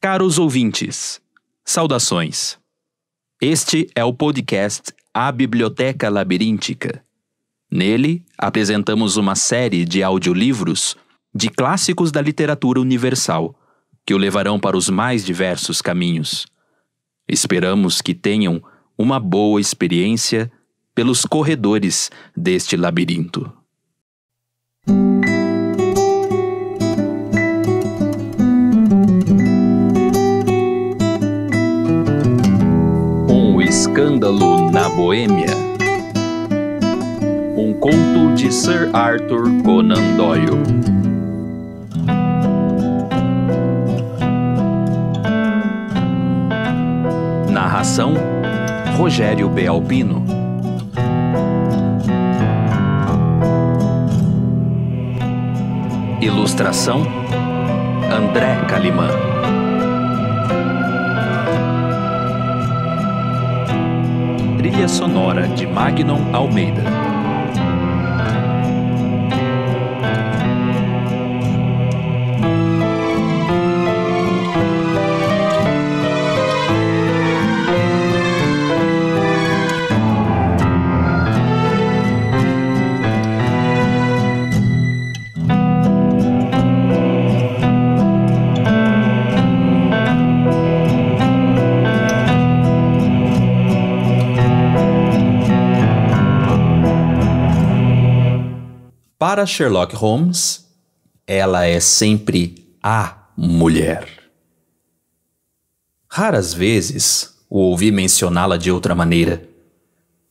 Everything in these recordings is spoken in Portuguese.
Caros ouvintes, saudações. Este é o podcast A Biblioteca Labiríntica. Nele, apresentamos uma série de audiolivros de clássicos da literatura universal, que o levarão para os mais diversos caminhos. Esperamos que tenham uma boa experiência pelos corredores deste labirinto. Escândalo na Boêmia. Um conto de Sir Arthur Conan Doyle. Narração: Rogério Bealpino. Ilustração: André Calimã. Trilha sonora de Magnon Almeida. Para Sherlock Holmes, ela é sempre a mulher. Raras vezes o ouvi mencioná-la de outra maneira.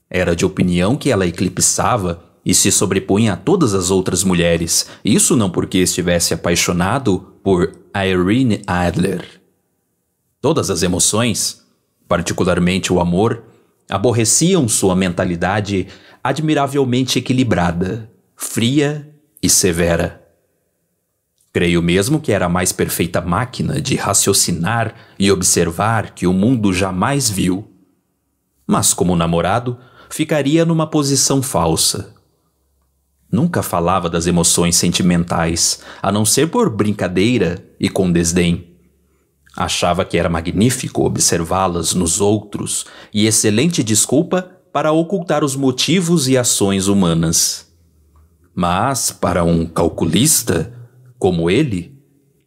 Era de opinião que ela eclipsava e se sobrepunha a todas as outras mulheres, isso não porque estivesse apaixonado por Irene Adler. Todas as emoções, particularmente o amor, aborreciam sua mentalidade admiravelmente equilibrada fria e severa. Creio mesmo que era a mais perfeita máquina de raciocinar e observar que o mundo jamais viu. Mas, como namorado, ficaria numa posição falsa. Nunca falava das emoções sentimentais, a não ser por brincadeira e com desdém. Achava que era magnífico observá-las nos outros e excelente desculpa para ocultar os motivos e ações humanas. Mas, para um calculista como ele,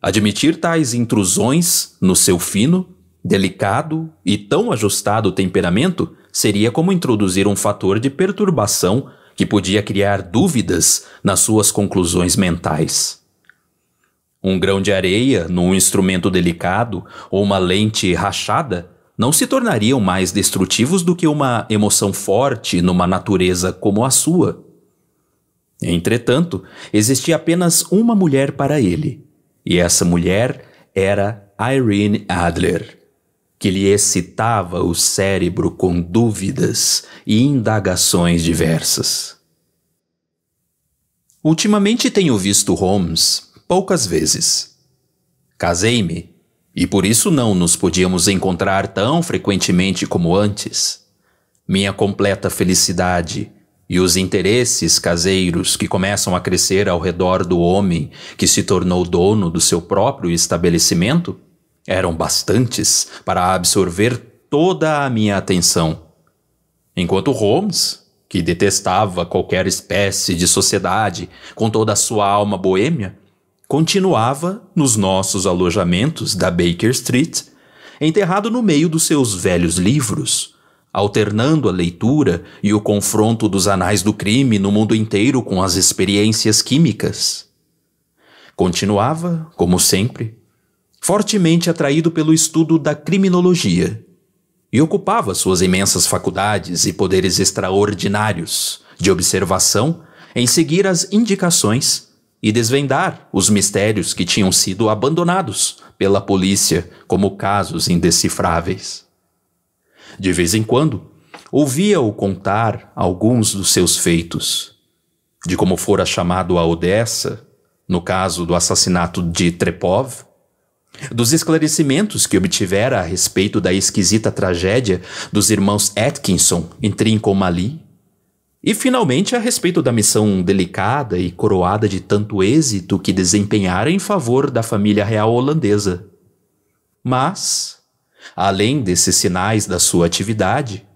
admitir tais intrusões no seu fino, delicado e tão ajustado temperamento seria como introduzir um fator de perturbação que podia criar dúvidas nas suas conclusões mentais. Um grão de areia num instrumento delicado ou uma lente rachada não se tornariam mais destrutivos do que uma emoção forte numa natureza como a sua. Entretanto, existia apenas uma mulher para ele, e essa mulher era Irene Adler, que lhe excitava o cérebro com dúvidas e indagações diversas. Ultimamente tenho visto Holmes poucas vezes. Casei-me, e por isso não nos podíamos encontrar tão frequentemente como antes. Minha completa felicidade e os interesses caseiros que começam a crescer ao redor do homem que se tornou dono do seu próprio estabelecimento eram bastantes para absorver toda a minha atenção. Enquanto Holmes, que detestava qualquer espécie de sociedade com toda a sua alma boêmia, continuava nos nossos alojamentos da Baker Street, enterrado no meio dos seus velhos livros, alternando a leitura e o confronto dos anais do crime no mundo inteiro com as experiências químicas. Continuava, como sempre, fortemente atraído pelo estudo da criminologia e ocupava suas imensas faculdades e poderes extraordinários de observação em seguir as indicações e desvendar os mistérios que tinham sido abandonados pela polícia como casos indecifráveis. De vez em quando, ouvia-o contar alguns dos seus feitos, de como fora chamado a Odessa, no caso do assassinato de Trepov, dos esclarecimentos que obtivera a respeito da esquisita tragédia dos irmãos Atkinson em Trincomalee, e finalmente a respeito da missão delicada e coroada de tanto êxito que desempenhara em favor da família real holandesa. Mas, Além desses sinais da sua atividade,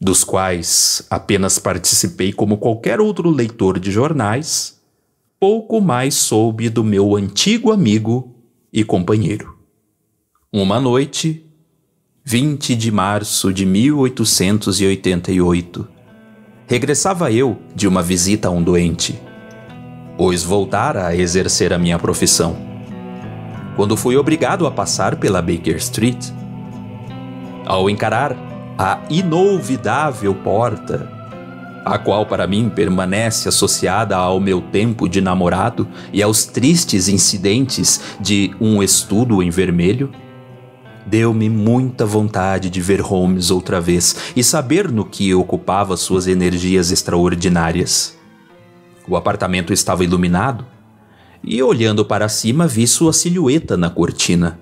dos quais apenas participei como qualquer outro leitor de jornais, pouco mais soube do meu antigo amigo e companheiro. Uma noite, 20 de março de 1888, regressava eu de uma visita a um doente, pois voltara a exercer a minha profissão quando fui obrigado a passar pela Baker Street. Ao encarar a inolvidável porta, a qual para mim permanece associada ao meu tempo de namorado e aos tristes incidentes de um estudo em vermelho, deu-me muita vontade de ver Holmes outra vez e saber no que ocupava suas energias extraordinárias. O apartamento estava iluminado e olhando para cima vi sua silhueta na cortina.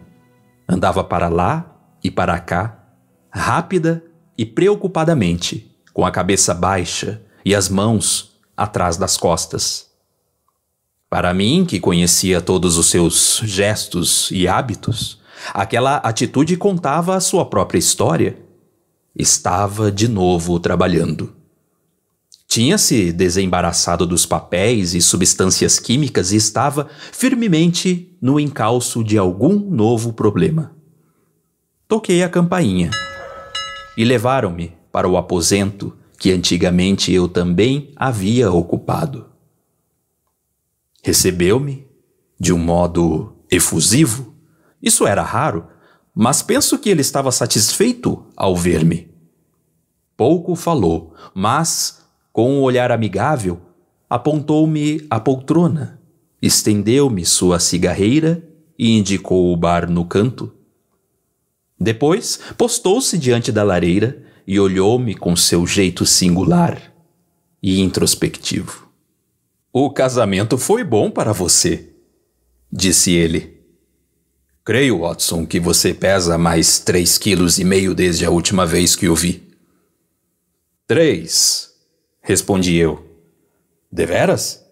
Andava para lá e para cá, rápida e preocupadamente, com a cabeça baixa e as mãos atrás das costas. Para mim, que conhecia todos os seus gestos e hábitos, aquela atitude contava a sua própria história. Estava de novo trabalhando. Tinha se desembaraçado dos papéis e substâncias químicas e estava firmemente no encalço de algum novo problema. Toquei a campainha e levaram-me para o aposento que antigamente eu também havia ocupado. Recebeu-me de um modo efusivo. Isso era raro, mas penso que ele estava satisfeito ao ver-me. Pouco falou, mas com um olhar amigável, apontou-me a poltrona, estendeu-me sua cigarreira e indicou o bar no canto. Depois, postou-se diante da lareira e olhou-me com seu jeito singular e introspectivo. O casamento foi bom para você, disse ele. Creio, Watson, que você pesa mais três quilos e meio desde a última vez que o vi. Três, Respondi eu. Deveras?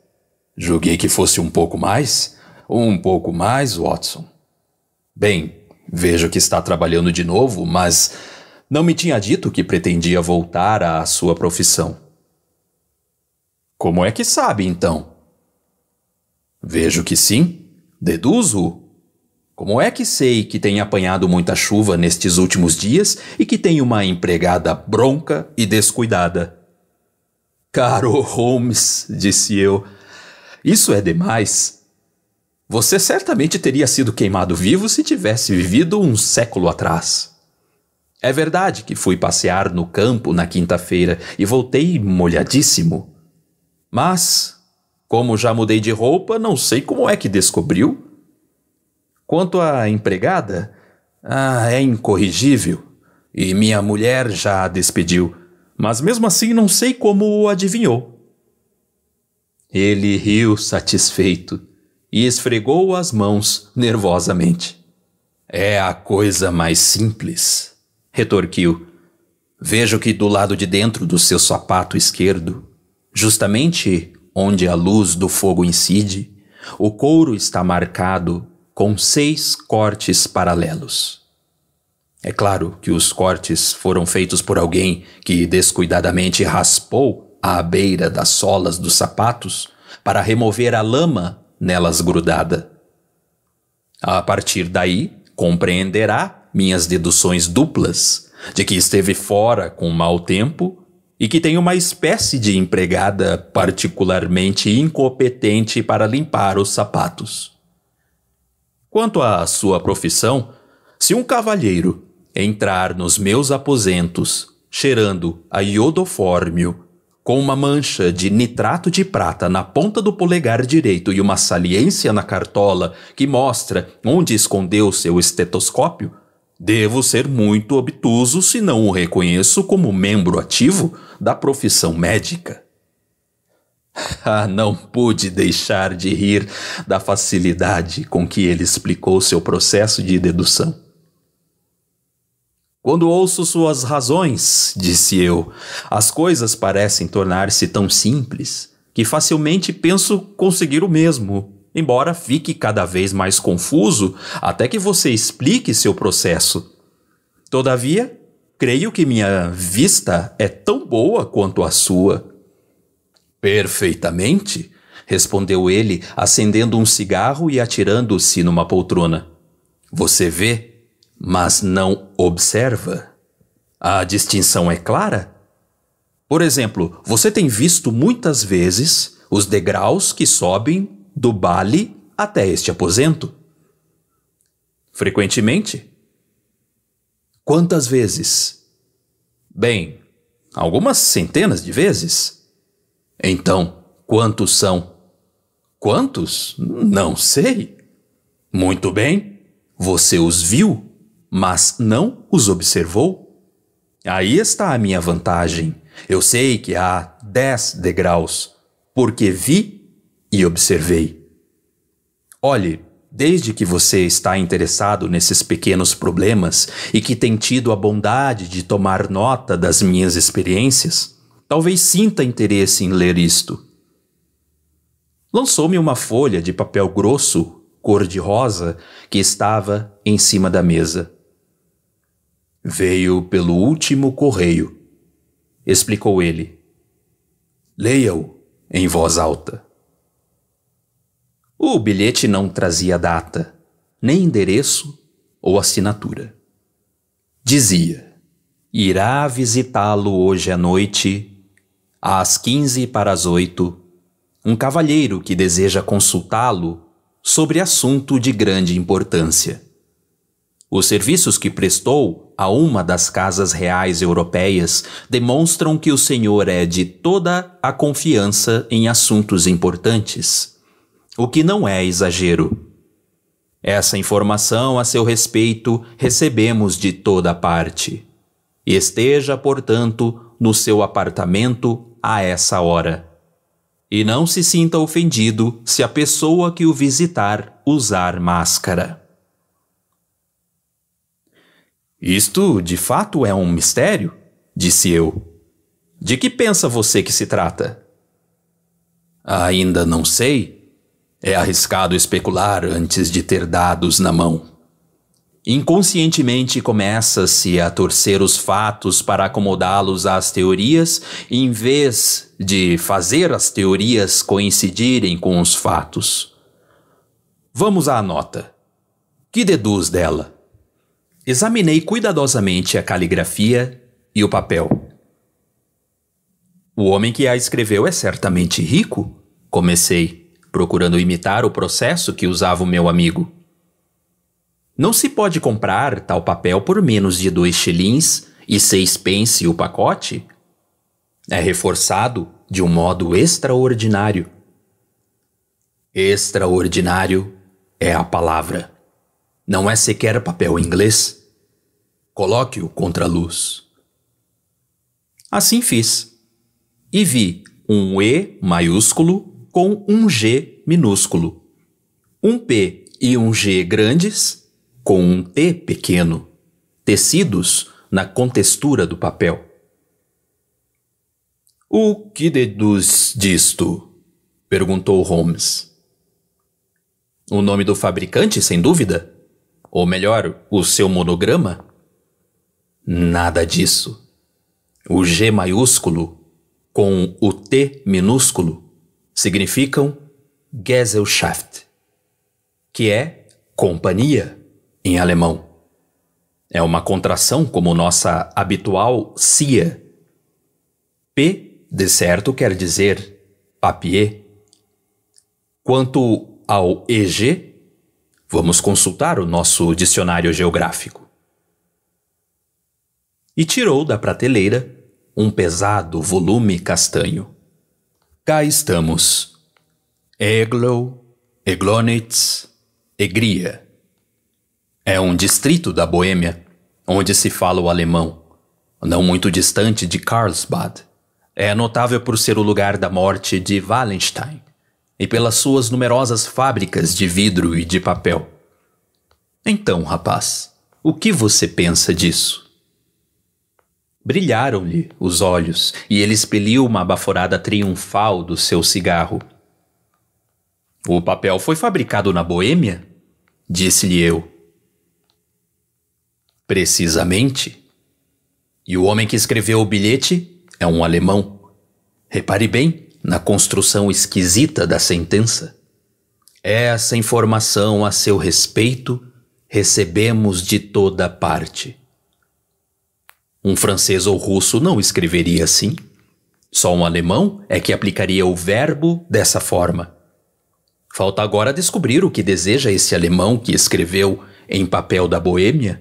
Julguei que fosse um pouco mais. Um pouco mais, Watson. Bem, vejo que está trabalhando de novo, mas não me tinha dito que pretendia voltar à sua profissão. Como é que sabe, então? Vejo que sim. Deduzo. Como é que sei que tem apanhado muita chuva nestes últimos dias e que tem uma empregada bronca e descuidada? Caro Holmes, disse eu, isso é demais. Você certamente teria sido queimado vivo se tivesse vivido um século atrás. É verdade que fui passear no campo na quinta-feira e voltei molhadíssimo. Mas, como já mudei de roupa, não sei como é que descobriu. Quanto à empregada, ah, é incorrigível. E minha mulher já a despediu mas mesmo assim não sei como o adivinhou. Ele riu satisfeito e esfregou as mãos nervosamente. É a coisa mais simples, retorquiu. Vejo que do lado de dentro do seu sapato esquerdo, justamente onde a luz do fogo incide, o couro está marcado com seis cortes paralelos. É claro que os cortes foram feitos por alguém que descuidadamente raspou a beira das solas dos sapatos para remover a lama nelas grudada. A partir daí, compreenderá minhas deduções duplas de que esteve fora com mau tempo e que tem uma espécie de empregada particularmente incompetente para limpar os sapatos. Quanto à sua profissão, se um cavalheiro entrar nos meus aposentos, cheirando a iodofórmio, com uma mancha de nitrato de prata na ponta do polegar direito e uma saliência na cartola que mostra onde escondeu seu estetoscópio, devo ser muito obtuso se não o reconheço como membro ativo da profissão médica. Ah, não pude deixar de rir da facilidade com que ele explicou seu processo de dedução. Quando ouço suas razões, disse eu, as coisas parecem tornar-se tão simples que facilmente penso conseguir o mesmo, embora fique cada vez mais confuso até que você explique seu processo. Todavia, creio que minha vista é tão boa quanto a sua. Perfeitamente, respondeu ele, acendendo um cigarro e atirando-se numa poltrona. Você vê, mas não observa? A distinção é clara? Por exemplo, você tem visto muitas vezes os degraus que sobem do bale até este aposento? Frequentemente? Quantas vezes? Bem, algumas centenas de vezes. Então, quantos são? Quantos? Não sei. Muito bem, você os viu mas não os observou? Aí está a minha vantagem. Eu sei que há dez degraus, porque vi e observei. Olhe, desde que você está interessado nesses pequenos problemas e que tem tido a bondade de tomar nota das minhas experiências, talvez sinta interesse em ler isto. Lançou-me uma folha de papel grosso, cor-de-rosa, que estava em cima da mesa. Veio pelo último correio, explicou ele. Leia-o em voz alta. O bilhete não trazia data, nem endereço ou assinatura. Dizia: Irá visitá-lo hoje à noite, às quinze para as oito, um cavalheiro que deseja consultá-lo sobre assunto de grande importância. Os serviços que prestou a uma das casas reais europeias demonstram que o senhor é de toda a confiança em assuntos importantes, o que não é exagero. Essa informação a seu respeito recebemos de toda parte. Esteja, portanto, no seu apartamento a essa hora. E não se sinta ofendido se a pessoa que o visitar usar máscara. Isto, de fato, é um mistério, disse eu. De que pensa você que se trata? Ainda não sei. É arriscado especular antes de ter dados na mão. Inconscientemente começa-se a torcer os fatos para acomodá-los às teorias, em vez de fazer as teorias coincidirem com os fatos. Vamos à nota. Que deduz dela? Examinei cuidadosamente a caligrafia e o papel. O homem que a escreveu é certamente rico, comecei, procurando imitar o processo que usava o meu amigo. Não se pode comprar tal papel por menos de dois shillings e seis pence o pacote. É reforçado de um modo extraordinário. Extraordinário é a palavra. Não é sequer papel inglês. Coloque-o contra a luz. Assim fiz. E vi um E maiúsculo com um G minúsculo, um P e um G grandes com um T pequeno, tecidos na contextura do papel. O que deduz disto? perguntou Holmes. O nome do fabricante, sem dúvida? Ou melhor, o seu monograma? Nada disso. O G maiúsculo com o T minúsculo significam Gesellschaft, que é companhia em alemão. É uma contração como nossa habitual CIA. P, de certo, quer dizer papier. Quanto ao EG, Vamos consultar o nosso dicionário geográfico. E tirou da prateleira um pesado volume castanho. Cá estamos. Eglo, Eglonitz, Egria. É um distrito da Boêmia onde se fala o alemão, não muito distante de Karlsbad. É notável por ser o lugar da morte de Wallenstein, e pelas suas numerosas fábricas de vidro e de papel. Então, rapaz, o que você pensa disso? Brilharam-lhe os olhos e ele expeliu uma baforada triunfal do seu cigarro. O papel foi fabricado na Boêmia? Disse-lhe eu. Precisamente. E o homem que escreveu o bilhete é um alemão. Repare bem, na construção esquisita da sentença? É essa informação a seu respeito recebemos de toda parte. Um francês ou russo não escreveria assim. Só um alemão é que aplicaria o verbo dessa forma. Falta agora descobrir o que deseja esse alemão que escreveu em papel da boêmia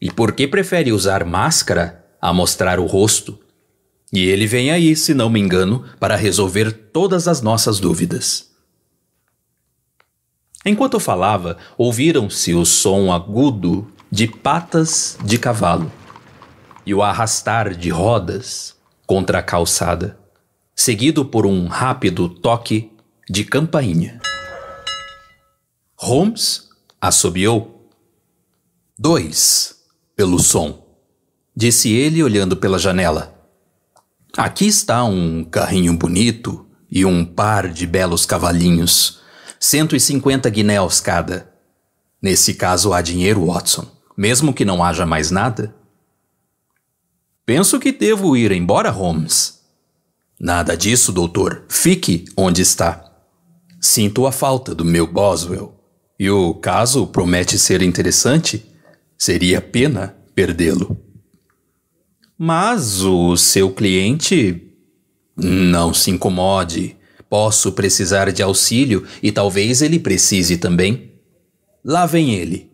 e por que prefere usar máscara a mostrar o rosto. E ele vem aí, se não me engano, para resolver todas as nossas dúvidas. Enquanto falava, ouviram-se o som agudo de patas de cavalo e o arrastar de rodas contra a calçada, seguido por um rápido toque de campainha. Holmes assobiou. Dois, pelo som, disse ele olhando pela janela. Aqui está um carrinho bonito e um par de belos cavalinhos. 150 guinéus cada. Nesse caso há dinheiro, Watson, mesmo que não haja mais nada. Penso que devo ir embora, Holmes. Nada disso, doutor. Fique onde está. Sinto a falta do meu Boswell. E o caso promete ser interessante. Seria pena perdê-lo. Mas o seu cliente. Não se incomode. Posso precisar de auxílio e talvez ele precise também. Lá vem ele.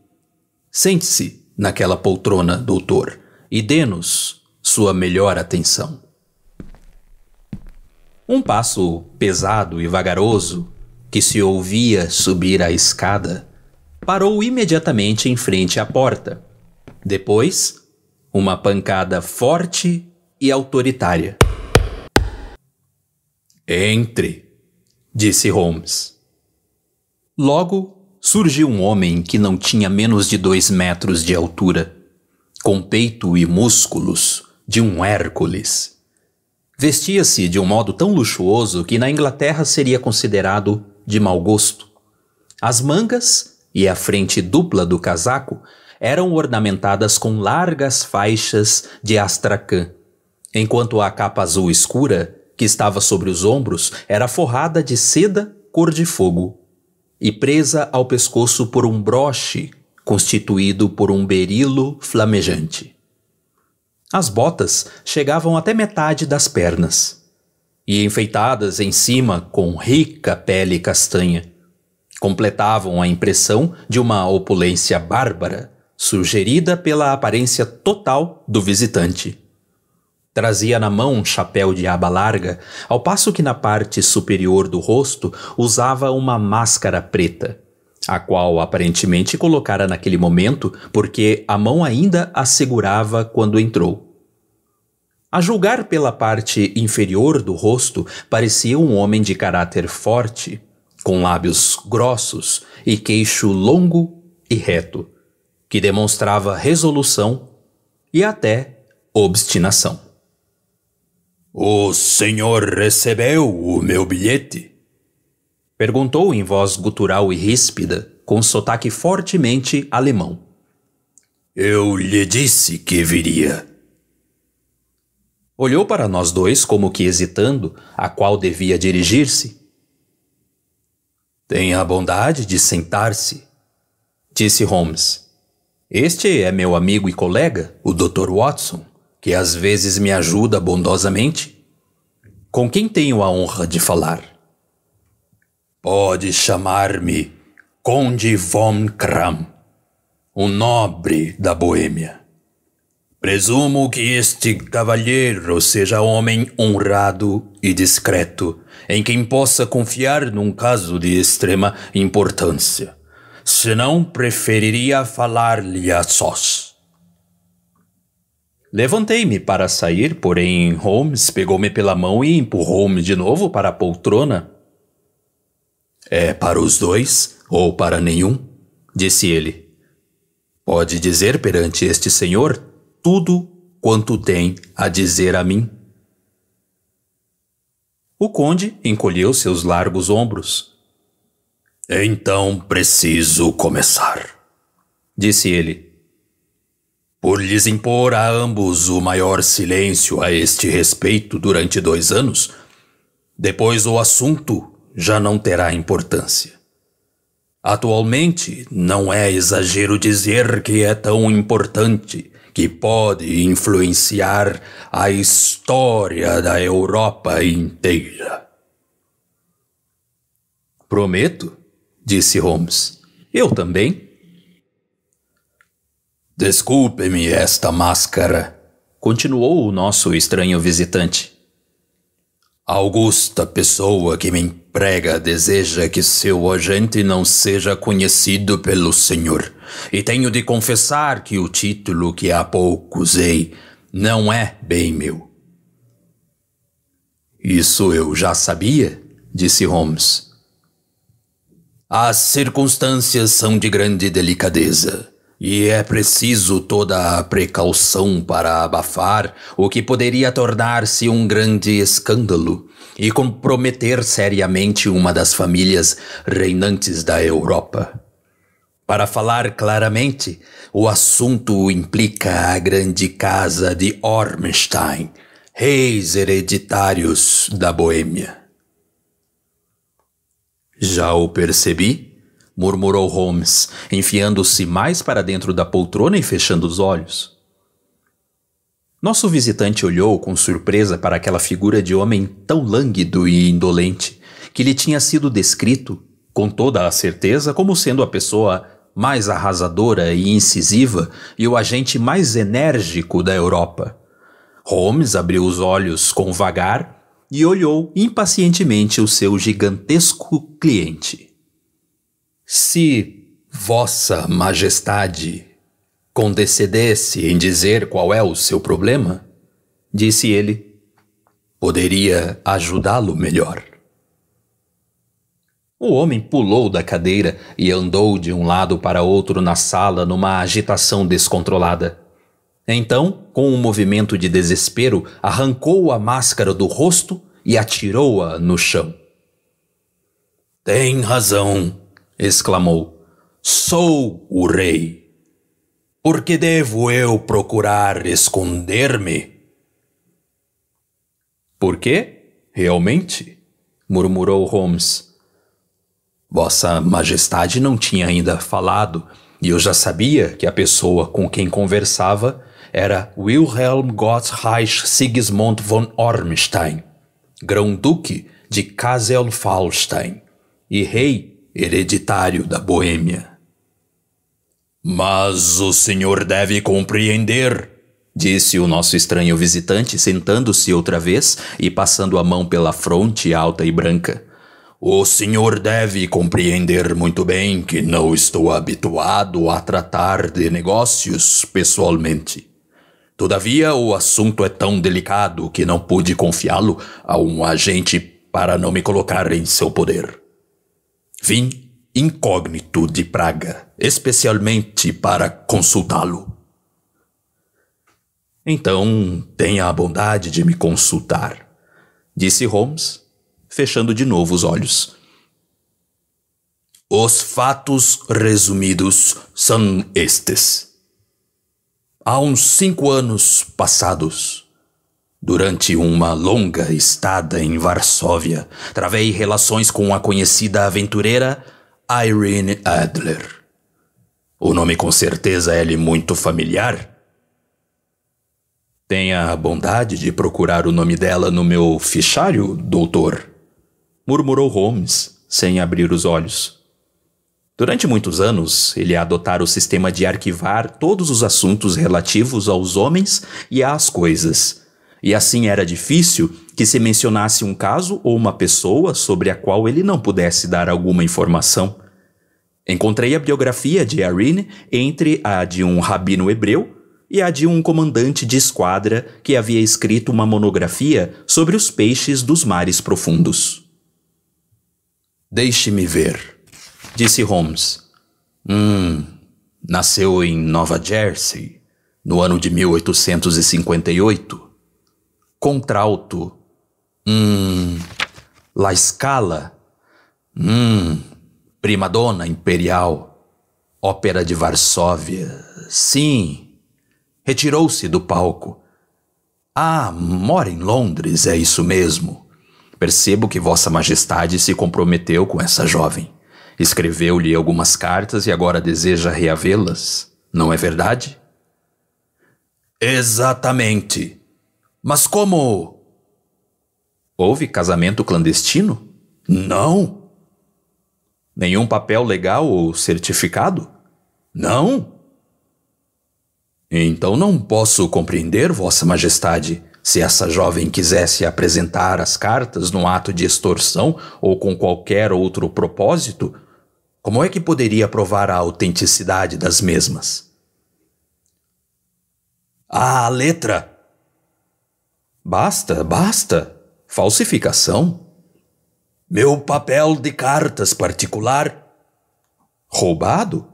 Sente-se naquela poltrona, doutor, e dê-nos sua melhor atenção. Um passo pesado e vagaroso, que se ouvia subir a escada, parou imediatamente em frente à porta. Depois, uma pancada forte e autoritária. Entre, disse Holmes. Logo surgiu um homem que não tinha menos de dois metros de altura, com peito e músculos de um Hércules. Vestia-se de um modo tão luxuoso que na Inglaterra seria considerado de mau gosto. As mangas e a frente dupla do casaco eram ornamentadas com largas faixas de astracã, enquanto a capa azul escura, que estava sobre os ombros, era forrada de seda cor de fogo e presa ao pescoço por um broche constituído por um berilo flamejante. As botas chegavam até metade das pernas e enfeitadas em cima com rica pele castanha completavam a impressão de uma opulência bárbara sugerida pela aparência total do visitante. Trazia na mão um chapéu de aba larga, ao passo que na parte superior do rosto usava uma máscara preta, a qual aparentemente colocara naquele momento porque a mão ainda a segurava quando entrou. A julgar pela parte inferior do rosto, parecia um homem de caráter forte, com lábios grossos e queixo longo e reto que demonstrava resolução e até obstinação. O senhor recebeu o meu bilhete? Perguntou em voz gutural e ríspida, com sotaque fortemente alemão. Eu lhe disse que viria. Olhou para nós dois como que hesitando a qual devia dirigir-se. Tenha a bondade de sentar-se, disse Holmes este é meu amigo e colega, o Dr. Watson, que às vezes me ajuda bondosamente, com quem tenho a honra de falar. Pode chamar-me Conde von Kram, um nobre da Boêmia. Presumo que este cavalheiro seja homem honrado e discreto, em quem possa confiar num caso de extrema importância senão preferiria falar-lhe a sós. Levantei-me para sair, porém Holmes pegou-me pela mão e empurrou-me de novo para a poltrona. É para os dois ou para nenhum? disse ele. Pode dizer perante este senhor tudo quanto tem a dizer a mim. O conde encolheu seus largos ombros. Então preciso começar, disse ele. Por lhes impor a ambos o maior silêncio a este respeito durante dois anos, depois o assunto já não terá importância. Atualmente, não é exagero dizer que é tão importante que pode influenciar a história da Europa inteira. Prometo, disse Holmes. Eu também. Desculpe-me esta máscara, continuou o nosso estranho visitante. A augusta pessoa que me emprega deseja que seu agente não seja conhecido pelo senhor, e tenho de confessar que o título que há pouco usei não é bem meu. Isso eu já sabia, disse Holmes. As circunstâncias são de grande delicadeza. E é preciso toda a precaução para abafar o que poderia tornar-se um grande escândalo e comprometer seriamente uma das famílias reinantes da Europa. Para falar claramente, o assunto implica a grande casa de Ormstein, reis hereditários da Boêmia. Já o percebi? murmurou Holmes, enfiando-se mais para dentro da poltrona e fechando os olhos. Nosso visitante olhou com surpresa para aquela figura de homem tão lânguido e indolente que lhe tinha sido descrito, com toda a certeza, como sendo a pessoa mais arrasadora e incisiva e o agente mais enérgico da Europa. Holmes abriu os olhos com vagar e olhou impacientemente o seu gigantesco cliente. Se Vossa Majestade condescendesse em dizer qual é o seu problema, disse ele, poderia ajudá-lo melhor. O homem pulou da cadeira e andou de um lado para outro na sala numa agitação descontrolada. Então, com um movimento de desespero, arrancou a máscara do rosto e atirou-a no chão. Tem razão, exclamou. Sou o rei. Por que devo eu procurar esconder-me? Por quê? Realmente? murmurou Holmes. Vossa Majestade não tinha ainda falado, e eu já sabia que a pessoa com quem conversava era Wilhelm Gottreich Sigismund von Ormstein, grão-duque de Kassel-Falstein e rei hereditário da Boêmia. Mas o senhor deve compreender, disse o nosso estranho visitante, sentando-se outra vez e passando a mão pela fronte alta e branca. O senhor deve compreender muito bem que não estou habituado a tratar de negócios pessoalmente. Todavia, o assunto é tão delicado que não pude confiá-lo a um agente para não me colocar em seu poder. Vim incógnito de Praga, especialmente para consultá-lo. Então, tenha a bondade de me consultar, disse Holmes, fechando de novo os olhos. Os fatos resumidos são estes há uns cinco anos passados. Durante uma longa estada em Varsóvia, travei relações com a conhecida aventureira Irene Adler. O nome com certeza é-lhe muito familiar. Tenha a bondade de procurar o nome dela no meu fichário, doutor, murmurou Holmes, sem abrir os olhos. Durante muitos anos, ele é adotara o sistema de arquivar todos os assuntos relativos aos homens e às coisas. E assim era difícil que se mencionasse um caso ou uma pessoa sobre a qual ele não pudesse dar alguma informação. Encontrei a biografia de Erin entre a de um rabino hebreu e a de um comandante de esquadra que havia escrito uma monografia sobre os peixes dos mares profundos. Deixe-me ver disse Holmes. Hum, nasceu em Nova Jersey, no ano de 1858. Contralto. Hum, La Scala. Hum, prima dona imperial. Ópera de Varsóvia. Sim. Retirou-se do palco. Ah, mora em Londres, é isso mesmo. Percebo que Vossa Majestade se comprometeu com essa jovem. Escreveu-lhe algumas cartas e agora deseja reavê-las, não é verdade? Exatamente. Mas como? Houve casamento clandestino? Não. Nenhum papel legal ou certificado? Não. Então não posso compreender, Vossa Majestade, se essa jovem quisesse apresentar as cartas num ato de extorsão ou com qualquer outro propósito, como é que poderia provar a autenticidade das mesmas? Ah, a letra! Basta, basta! Falsificação! Meu papel de cartas particular! Roubado?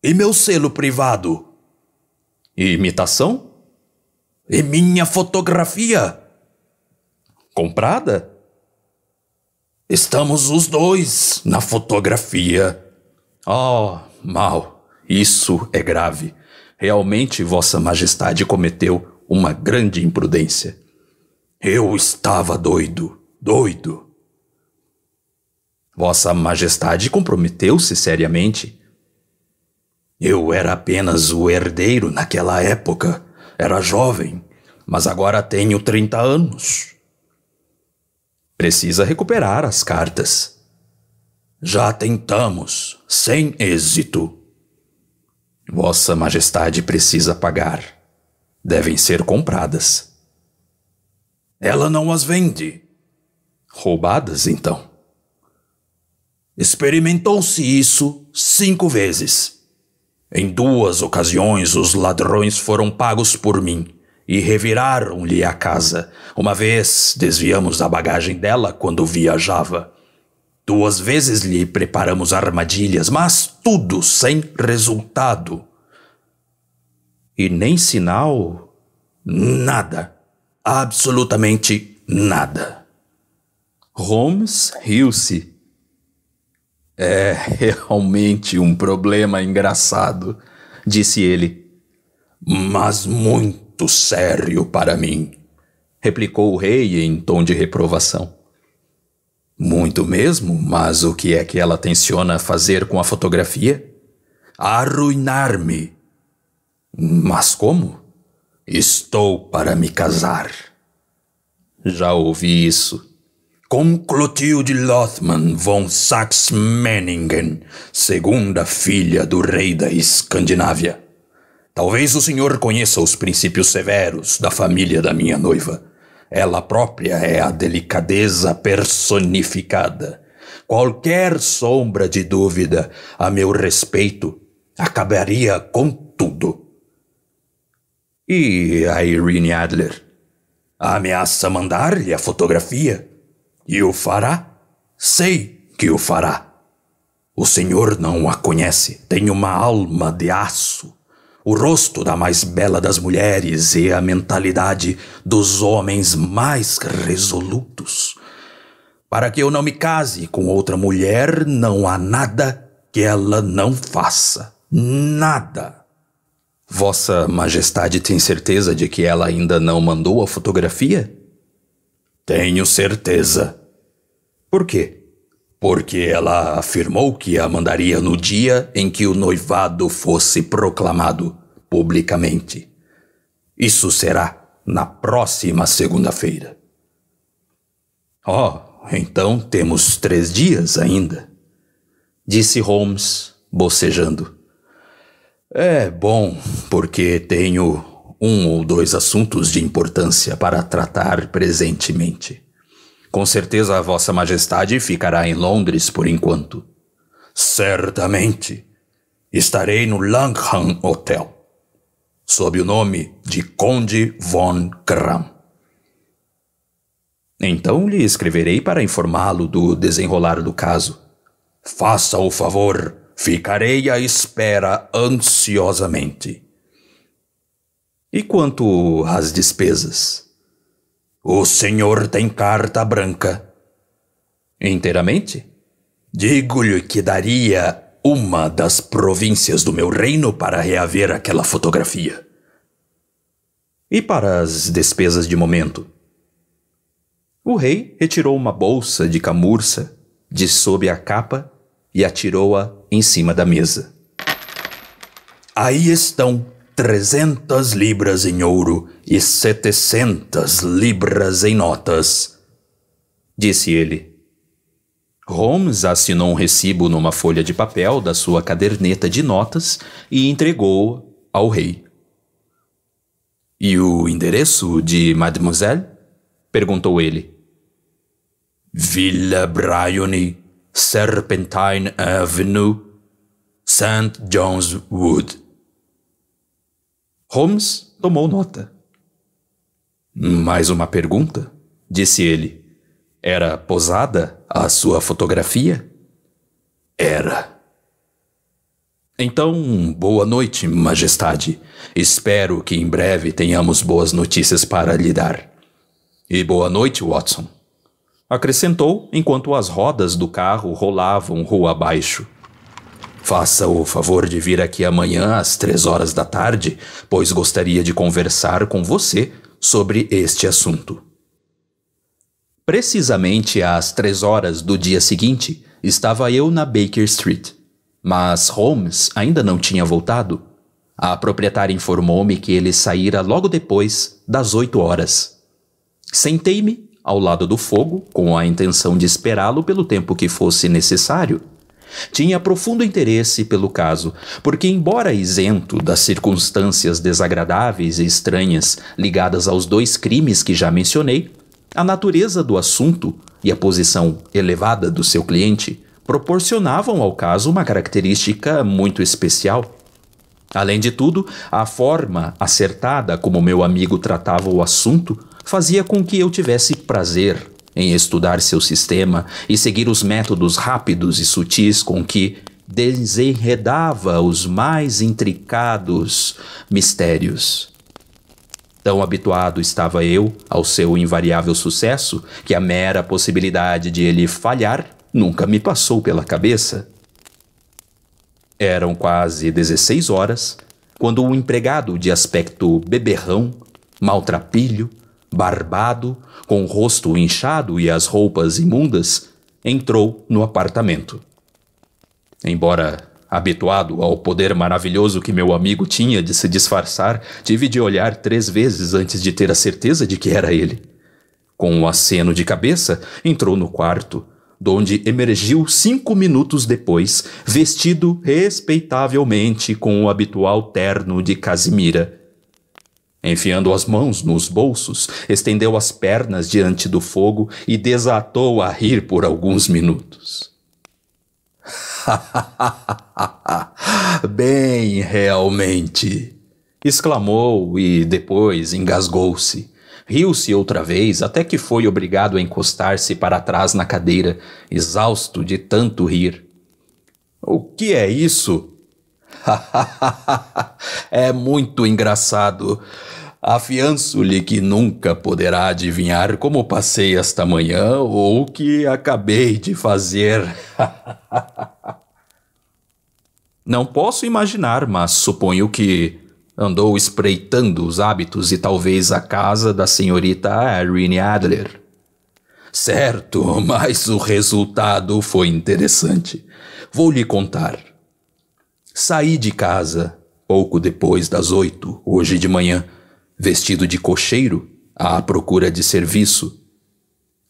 E meu selo privado? E imitação? E minha fotografia? Comprada? Estamos os dois na fotografia. Oh, mal, isso é grave. Realmente, Vossa Majestade cometeu uma grande imprudência. Eu estava doido, doido. Vossa Majestade comprometeu-se seriamente. Eu era apenas o herdeiro naquela época. Era jovem, mas agora tenho 30 anos. Precisa recuperar as cartas. Já tentamos, sem êxito. Vossa Majestade precisa pagar. Devem ser compradas. Ela não as vende. Roubadas, então. Experimentou-se isso cinco vezes. Em duas ocasiões, os ladrões foram pagos por mim e reviraram-lhe a casa. Uma vez desviamos a bagagem dela quando viajava. Duas vezes lhe preparamos armadilhas, mas tudo sem resultado. E nem sinal, nada, absolutamente nada. Holmes riu-se. É realmente um problema engraçado, disse ele. Mas muito muito sério para mim, replicou o rei em tom de reprovação. Muito mesmo, mas o que é que ela tenciona fazer com a fotografia? Arruinar-me. Mas como? Estou para me casar. Já ouvi isso. Com Clotilde Lothman von Saxe-Meiningen, segunda filha do rei da Escandinávia. Talvez o senhor conheça os princípios severos da família da minha noiva. Ela própria é a delicadeza personificada. Qualquer sombra de dúvida a meu respeito acabaria com tudo. E a Irene Adler? A ameaça mandar-lhe a fotografia? E o fará? Sei que o fará. O senhor não a conhece. Tem uma alma de aço o rosto da mais bela das mulheres e a mentalidade dos homens mais resolutos. Para que eu não me case com outra mulher, não há nada que ela não faça. Nada. Vossa Majestade tem certeza de que ela ainda não mandou a fotografia? Tenho certeza. Por quê? porque ela afirmou que a mandaria no dia em que o noivado fosse proclamado publicamente. Isso será na próxima segunda-feira. Oh, então temos três dias ainda, disse Holmes, bocejando. É bom, porque tenho um ou dois assuntos de importância para tratar presentemente. Com certeza a Vossa Majestade ficará em Londres por enquanto. Certamente. Estarei no Langham Hotel, sob o nome de Conde von Kram. Então lhe escreverei para informá-lo do desenrolar do caso. Faça o favor, ficarei à espera ansiosamente. E quanto às despesas? O senhor tem carta branca. Inteiramente? Digo-lhe que daria uma das províncias do meu reino para reaver aquela fotografia. E para as despesas de momento? O rei retirou uma bolsa de camurça de sob a capa e atirou-a em cima da mesa. Aí estão trezentas libras em ouro e setecentas libras em notas, disse ele. Holmes assinou um recibo numa folha de papel da sua caderneta de notas e entregou ao rei. E o endereço de Mademoiselle? perguntou ele. Villa Bryony, Serpentine Avenue, St. John's Wood. Holmes tomou nota. Mais uma pergunta? disse ele. Era posada a sua fotografia? Era. Então, boa noite, Majestade. Espero que em breve tenhamos boas notícias para lhe dar. E boa noite, Watson. Acrescentou enquanto as rodas do carro rolavam rua abaixo. Faça o favor de vir aqui amanhã às três horas da tarde, pois gostaria de conversar com você sobre este assunto. Precisamente às três horas do dia seguinte, estava eu na Baker Street. Mas Holmes ainda não tinha voltado. A proprietária informou-me que ele saíra logo depois das oito horas. Sentei-me ao lado do fogo com a intenção de esperá-lo pelo tempo que fosse necessário tinha profundo interesse pelo caso, porque, embora isento das circunstâncias desagradáveis e estranhas ligadas aos dois crimes que já mencionei, a natureza do assunto e a posição elevada do seu cliente proporcionavam ao caso uma característica muito especial. Além de tudo, a forma acertada como meu amigo tratava o assunto fazia com que eu tivesse prazer em estudar seu sistema e seguir os métodos rápidos e sutis com que desenredava os mais intricados mistérios. Tão habituado estava eu ao seu invariável sucesso que a mera possibilidade de ele falhar nunca me passou pela cabeça. Eram quase 16 horas quando o um empregado de aspecto beberrão, maltrapilho barbado, com o rosto inchado e as roupas imundas, entrou no apartamento. Embora habituado ao poder maravilhoso que meu amigo tinha de se disfarçar, tive de olhar três vezes antes de ter a certeza de que era ele. Com um aceno de cabeça, entrou no quarto, donde emergiu cinco minutos depois, vestido respeitavelmente com o habitual terno de Casimira Enfiando as mãos nos bolsos, estendeu as pernas diante do fogo e desatou a rir por alguns minutos. Bem, realmente! exclamou e depois engasgou-se. Riu-se outra vez até que foi obrigado a encostar-se para trás na cadeira, exausto de tanto rir. O que é isso? é muito engraçado. Afianço-lhe que nunca poderá adivinhar como passei esta manhã ou o que acabei de fazer. Não posso imaginar, mas suponho que andou espreitando os hábitos e talvez a casa da senhorita Irene Adler. Certo, mas o resultado foi interessante. Vou lhe contar. Saí de casa pouco depois das oito, hoje de manhã, vestido de cocheiro à procura de serviço.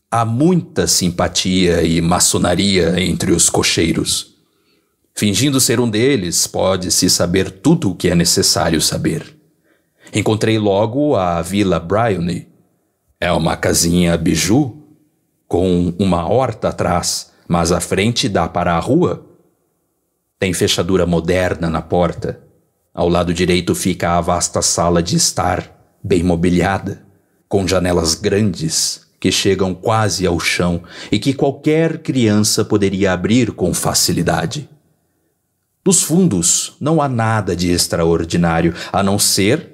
Há muita simpatia e maçonaria entre os cocheiros. Fingindo ser um deles, pode-se saber tudo o que é necessário saber. Encontrei logo a Vila Bryony. É uma casinha biju, com uma horta atrás, mas à frente dá para a rua, tem fechadura moderna na porta. Ao lado direito fica a vasta sala de estar, bem mobiliada, com janelas grandes que chegam quase ao chão e que qualquer criança poderia abrir com facilidade. Nos fundos não há nada de extraordinário, a não ser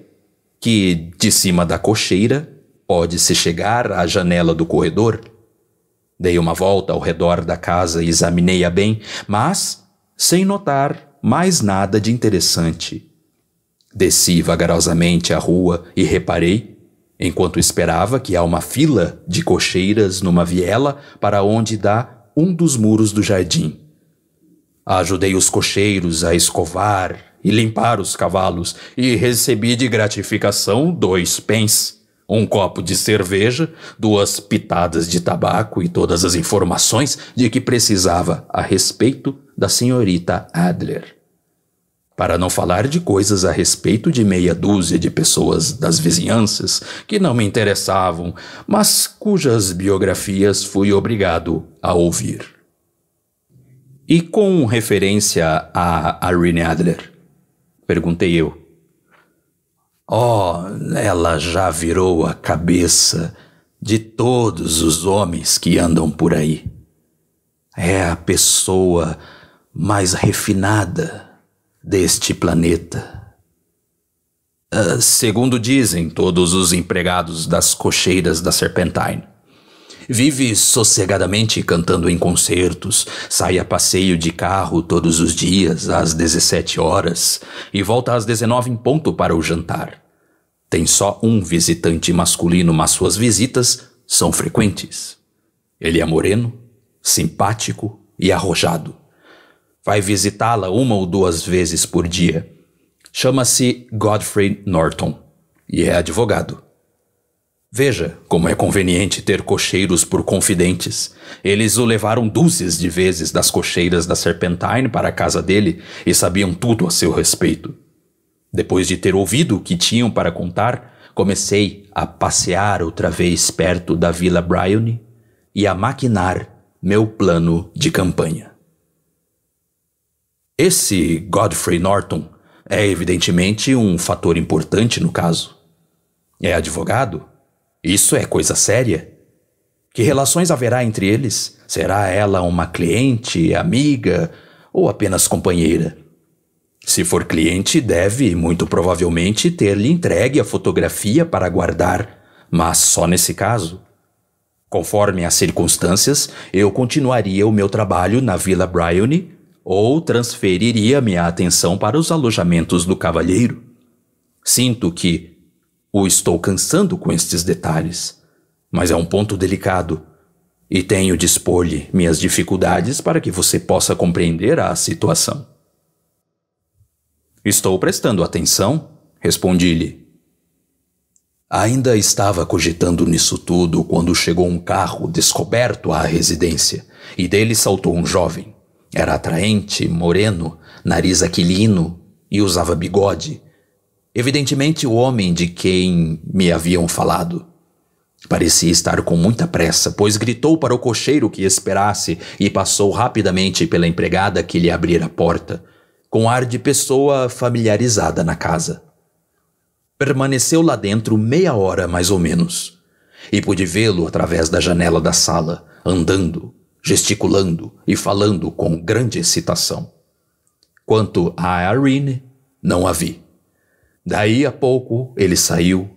que, de cima da cocheira, pode-se chegar à janela do corredor. Dei uma volta ao redor da casa e examinei-a bem, mas sem notar mais nada de interessante. Desci vagarosamente a rua e reparei, enquanto esperava, que há uma fila de cocheiras numa viela para onde dá um dos muros do jardim. Ajudei os cocheiros a escovar e limpar os cavalos e recebi de gratificação dois pens, um copo de cerveja, duas pitadas de tabaco e todas as informações de que precisava a respeito da senhorita Adler. Para não falar de coisas a respeito de meia dúzia de pessoas das vizinhanças que não me interessavam, mas cujas biografias fui obrigado a ouvir. E com referência a Irene Adler? Perguntei eu. Oh, ela já virou a cabeça de todos os homens que andam por aí. É a pessoa mais refinada deste planeta. Uh, segundo dizem todos os empregados das cocheiras da Serpentine. Vive sossegadamente cantando em concertos, sai a passeio de carro todos os dias às 17 horas e volta às 19 em ponto para o jantar. Tem só um visitante masculino, mas suas visitas são frequentes. Ele é moreno, simpático e arrojado vai visitá-la uma ou duas vezes por dia. Chama-se Godfrey Norton e é advogado. Veja como é conveniente ter cocheiros por confidentes. Eles o levaram dúzias de vezes das cocheiras da Serpentine para a casa dele e sabiam tudo a seu respeito. Depois de ter ouvido o que tinham para contar, comecei a passear outra vez perto da Vila Bryony e a maquinar meu plano de campanha. Esse Godfrey Norton é evidentemente um fator importante no caso. É advogado? Isso é coisa séria? Que relações haverá entre eles? Será ela uma cliente, amiga ou apenas companheira? Se for cliente, deve, muito provavelmente, ter-lhe entregue a fotografia para guardar, mas só nesse caso. Conforme as circunstâncias, eu continuaria o meu trabalho na Vila Bryony ou transferiria minha atenção para os alojamentos do cavalheiro. Sinto que o estou cansando com estes detalhes, mas é um ponto delicado e tenho de expor-lhe minhas dificuldades para que você possa compreender a situação. Estou prestando atenção, respondi-lhe. Ainda estava cogitando nisso tudo quando chegou um carro descoberto à residência e dele saltou um jovem. Era atraente, moreno, nariz aquilino e usava bigode. Evidentemente o homem de quem me haviam falado. Parecia estar com muita pressa, pois gritou para o cocheiro que esperasse e passou rapidamente pela empregada que lhe abrira a porta, com ar de pessoa familiarizada na casa. Permaneceu lá dentro meia hora mais ou menos, e pude vê-lo através da janela da sala, andando, gesticulando e falando com grande excitação. Quanto a Irene, não a vi. Daí a pouco ele saiu,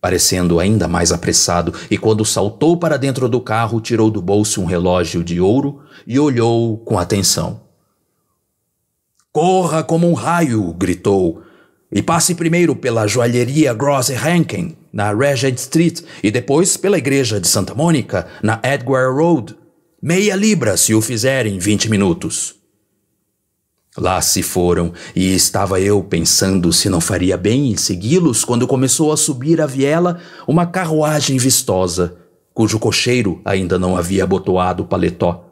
parecendo ainda mais apressado, e quando saltou para dentro do carro, tirou do bolso um relógio de ouro e olhou com atenção. Corra como um raio! gritou. E passe primeiro pela joalheria Gross Rankin, na Regent Street, e depois pela igreja de Santa Mônica, na Edgware Road, Meia libra se o fizerem em vinte minutos. Lá se foram, e estava eu pensando se não faria bem em segui-los quando começou a subir a viela uma carruagem vistosa, cujo cocheiro ainda não havia abotoado o paletó.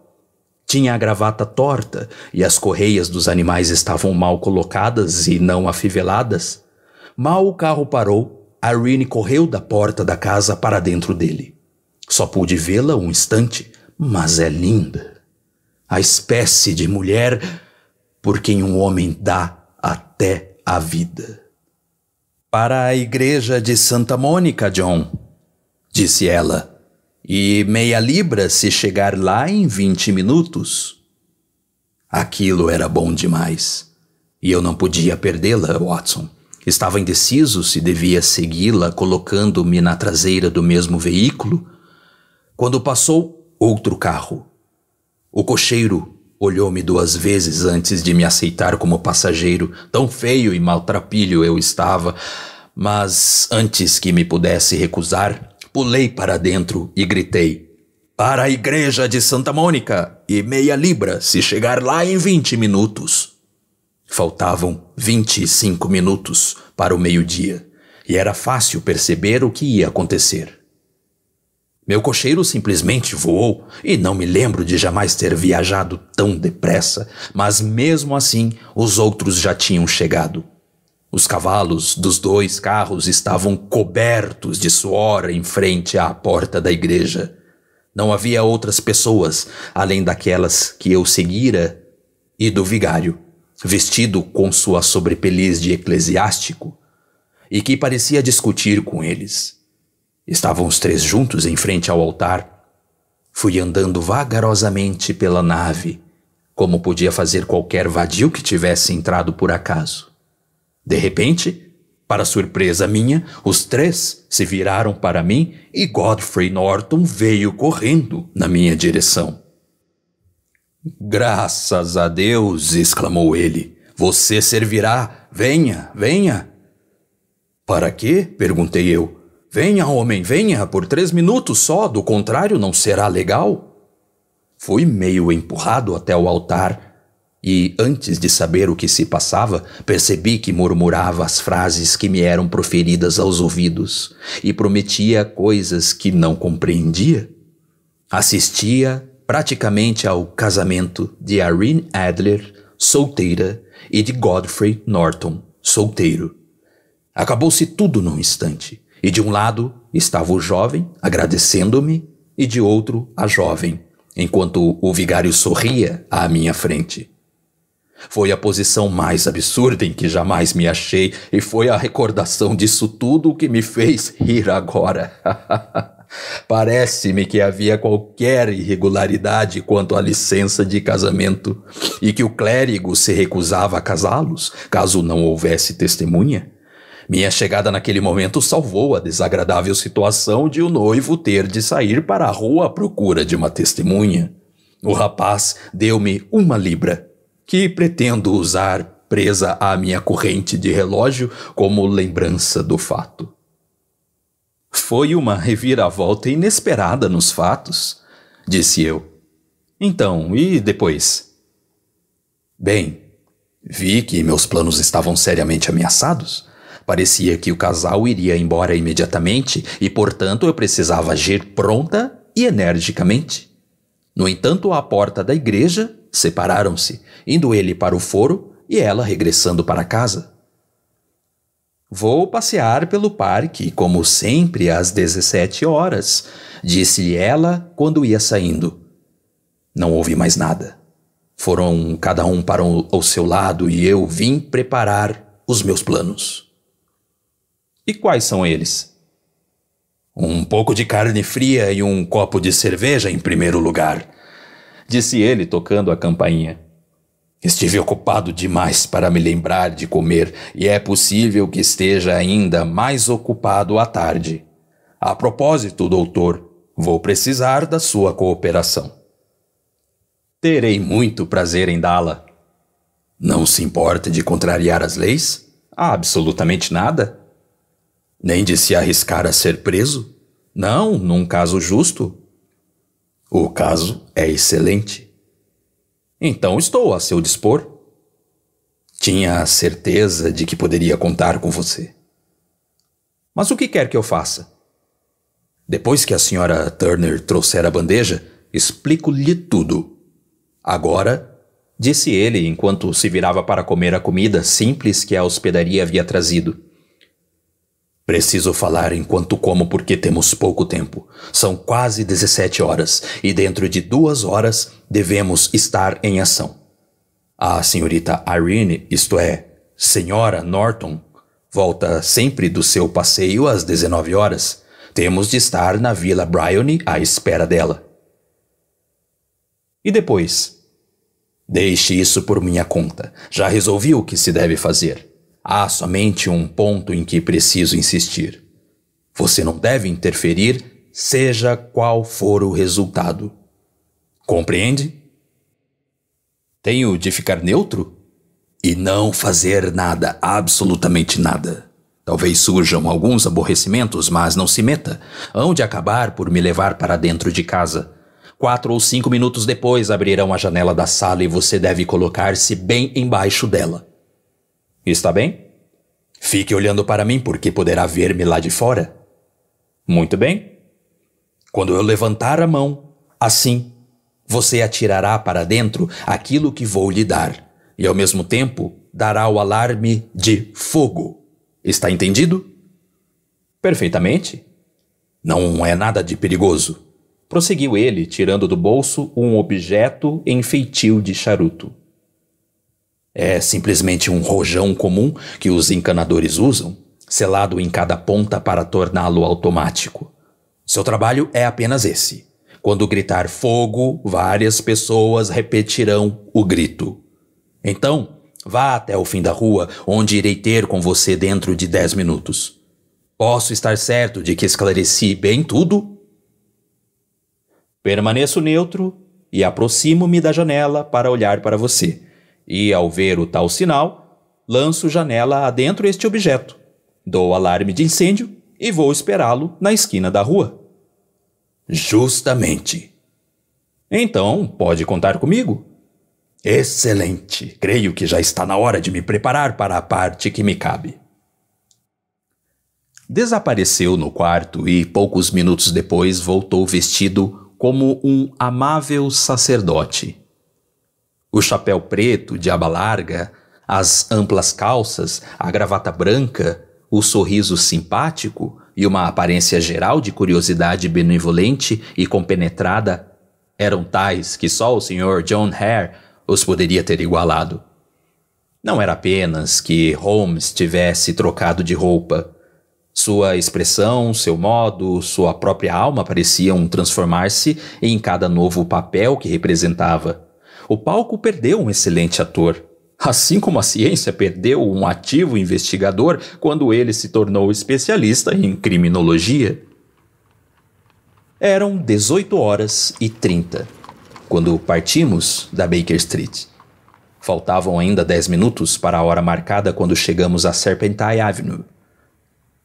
Tinha a gravata torta e as correias dos animais estavam mal colocadas e não afiveladas. Mal o carro parou, Irene correu da porta da casa para dentro dele. Só pude vê-la um instante, mas é linda. A espécie de mulher por quem um homem dá até a vida. Para a igreja de Santa Mônica, John, disse ela, e meia libra se chegar lá em vinte minutos. Aquilo era bom demais, e eu não podia perdê-la, Watson. Estava indeciso se devia segui-la colocando-me na traseira do mesmo veículo, quando passou outro carro. O cocheiro olhou-me duas vezes antes de me aceitar como passageiro, tão feio e maltrapilho eu estava, mas antes que me pudesse recusar, pulei para dentro e gritei: Para a igreja de Santa Mônica! E meia libra se chegar lá em vinte minutos. Faltavam vinte e cinco minutos para o meio-dia, e era fácil perceber o que ia acontecer. Meu cocheiro simplesmente voou e não me lembro de jamais ter viajado tão depressa, mas mesmo assim os outros já tinham chegado. Os cavalos dos dois carros estavam cobertos de suor em frente à porta da igreja. Não havia outras pessoas além daquelas que eu seguira e do vigário, vestido com sua sobrepeliz de eclesiástico, e que parecia discutir com eles. Estavam os três juntos em frente ao altar. Fui andando vagarosamente pela nave, como podia fazer qualquer vadio que tivesse entrado por acaso. De repente, para surpresa minha, os três se viraram para mim e Godfrey Norton veio correndo na minha direção. Graças a Deus! exclamou ele. Você servirá! Venha, venha! Para quê? perguntei eu. Venha, homem, venha, por três minutos só, do contrário não será legal. Fui meio empurrado até o altar e, antes de saber o que se passava, percebi que murmurava as frases que me eram proferidas aos ouvidos e prometia coisas que não compreendia. Assistia praticamente ao casamento de Irene Adler, solteira, e de Godfrey Norton, solteiro. Acabou-se tudo num instante. E de um lado estava o jovem agradecendo-me, e de outro a jovem, enquanto o vigário sorria à minha frente. Foi a posição mais absurda em que jamais me achei, e foi a recordação disso tudo que me fez rir agora. Parece-me que havia qualquer irregularidade quanto à licença de casamento, e que o clérigo se recusava a casá-los, caso não houvesse testemunha. Minha chegada naquele momento salvou a desagradável situação de o noivo ter de sair para a rua à procura de uma testemunha. O rapaz deu-me uma libra, que pretendo usar presa à minha corrente de relógio como lembrança do fato. Foi uma reviravolta inesperada nos fatos, disse eu. Então, e depois? Bem, vi que meus planos estavam seriamente ameaçados Parecia que o casal iria embora imediatamente e, portanto, eu precisava agir pronta e energicamente. No entanto, à porta da igreja, separaram-se, indo ele para o foro e ela regressando para casa. Vou passear pelo parque, como sempre, às 17 horas, disse ela quando ia saindo. Não houve mais nada. Foram cada um para o seu lado e eu vim preparar os meus planos. E quais são eles? Um pouco de carne fria e um copo de cerveja em primeiro lugar, disse ele tocando a campainha. Estive ocupado demais para me lembrar de comer e é possível que esteja ainda mais ocupado à tarde. A propósito, doutor, vou precisar da sua cooperação. Terei muito prazer em dá-la. Não se importa de contrariar as leis? Absolutamente nada nem de se arriscar a ser preso? Não, num caso justo. O caso é excelente. Então estou a seu dispor. Tinha a certeza de que poderia contar com você. Mas o que quer que eu faça? Depois que a senhora Turner trouxer a bandeja, explico-lhe tudo. Agora, disse ele enquanto se virava para comer a comida simples que a hospedaria havia trazido. Preciso falar enquanto como porque temos pouco tempo. São quase 17 horas e dentro de duas horas devemos estar em ação. A senhorita Irene, isto é, senhora Norton, volta sempre do seu passeio às 19 horas. Temos de estar na Vila Bryony à espera dela. E depois? Deixe isso por minha conta. Já resolvi o que se deve fazer. Há somente um ponto em que preciso insistir. Você não deve interferir, seja qual for o resultado. Compreende? Tenho de ficar neutro? E não fazer nada, absolutamente nada. Talvez surjam alguns aborrecimentos, mas não se meta. Hão de acabar por me levar para dentro de casa. Quatro ou cinco minutos depois abrirão a janela da sala e você deve colocar-se bem embaixo dela. Está bem? Fique olhando para mim porque poderá ver-me lá de fora. Muito bem. Quando eu levantar a mão, assim, você atirará para dentro aquilo que vou lhe dar, e ao mesmo tempo dará o alarme de fogo. Está entendido? Perfeitamente. Não é nada de perigoso. Prosseguiu ele, tirando do bolso um objeto em feitio de charuto é simplesmente um rojão comum que os encanadores usam, selado em cada ponta para torná-lo automático. Seu trabalho é apenas esse. Quando gritar fogo, várias pessoas repetirão o grito. Então, vá até o fim da rua, onde irei ter com você dentro de dez minutos. Posso estar certo de que esclareci bem tudo? Permaneço neutro e aproximo-me da janela para olhar para você e, ao ver o tal sinal, lanço janela adentro este objeto, dou alarme de incêndio e vou esperá-lo na esquina da rua. Justamente. Então, pode contar comigo. Excelente! Creio que já está na hora de me preparar para a parte que me cabe. Desapareceu no quarto e, poucos minutos depois, voltou vestido como um amável sacerdote. O chapéu preto de aba larga, as amplas calças, a gravata branca, o sorriso simpático e uma aparência geral de curiosidade benevolente e compenetrada eram tais que só o Sr. John Hare os poderia ter igualado. Não era apenas que Holmes tivesse trocado de roupa. Sua expressão, seu modo, sua própria alma pareciam transformar-se em cada novo papel que representava o palco perdeu um excelente ator. Assim como a ciência perdeu um ativo investigador quando ele se tornou especialista em criminologia. Eram 18 horas e 30 quando partimos da Baker Street. Faltavam ainda 10 minutos para a hora marcada quando chegamos à Serpentine Avenue.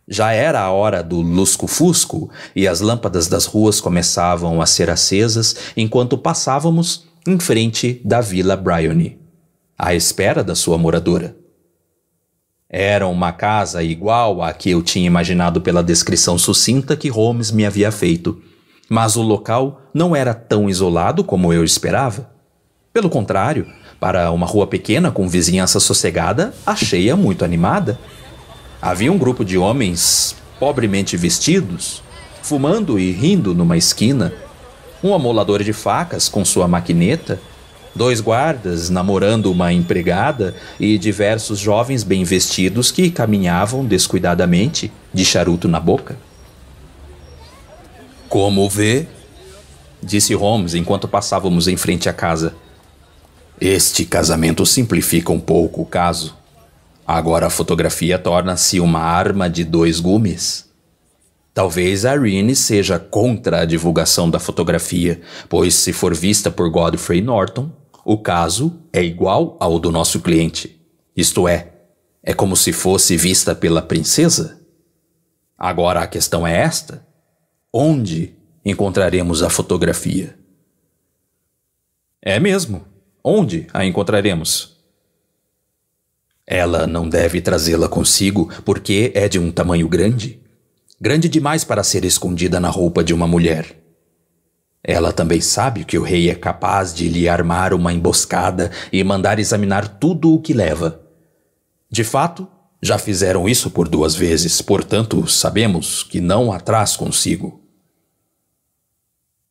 Já era a hora do lusco-fusco e as lâmpadas das ruas começavam a ser acesas enquanto passávamos em frente da Vila Bryony, à espera da sua moradora. Era uma casa igual à que eu tinha imaginado pela descrição sucinta que Holmes me havia feito, mas o local não era tão isolado como eu esperava. Pelo contrário, para uma rua pequena com vizinhança sossegada, achei-a muito animada. Havia um grupo de homens pobremente vestidos, fumando e rindo numa esquina, um amolador de facas com sua maquineta, dois guardas namorando uma empregada e diversos jovens bem vestidos que caminhavam descuidadamente, de charuto na boca. Como vê? disse Holmes enquanto passávamos em frente à casa. Este casamento simplifica um pouco o caso. Agora a fotografia torna-se uma arma de dois gumes. Talvez a Irene seja contra a divulgação da fotografia, pois se for vista por Godfrey Norton, o caso é igual ao do nosso cliente. Isto é, é como se fosse vista pela princesa? Agora a questão é esta: onde encontraremos a fotografia? É mesmo. Onde a encontraremos? Ela não deve trazê-la consigo porque é de um tamanho grande grande demais para ser escondida na roupa de uma mulher. Ela também sabe que o rei é capaz de lhe armar uma emboscada e mandar examinar tudo o que leva. De fato, já fizeram isso por duas vezes, portanto, sabemos que não a traz consigo.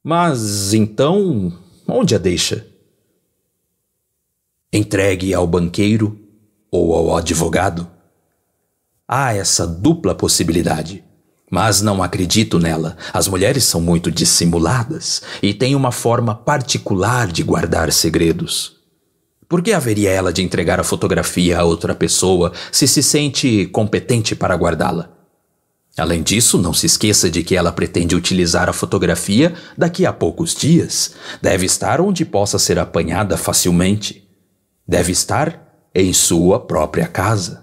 Mas então, onde a deixa? Entregue ao banqueiro ou ao advogado? Há essa dupla possibilidade. Mas não acredito nela. As mulheres são muito dissimuladas e têm uma forma particular de guardar segredos. Por que haveria ela de entregar a fotografia a outra pessoa se se sente competente para guardá-la? Além disso, não se esqueça de que ela pretende utilizar a fotografia daqui a poucos dias. Deve estar onde possa ser apanhada facilmente. Deve estar em sua própria casa.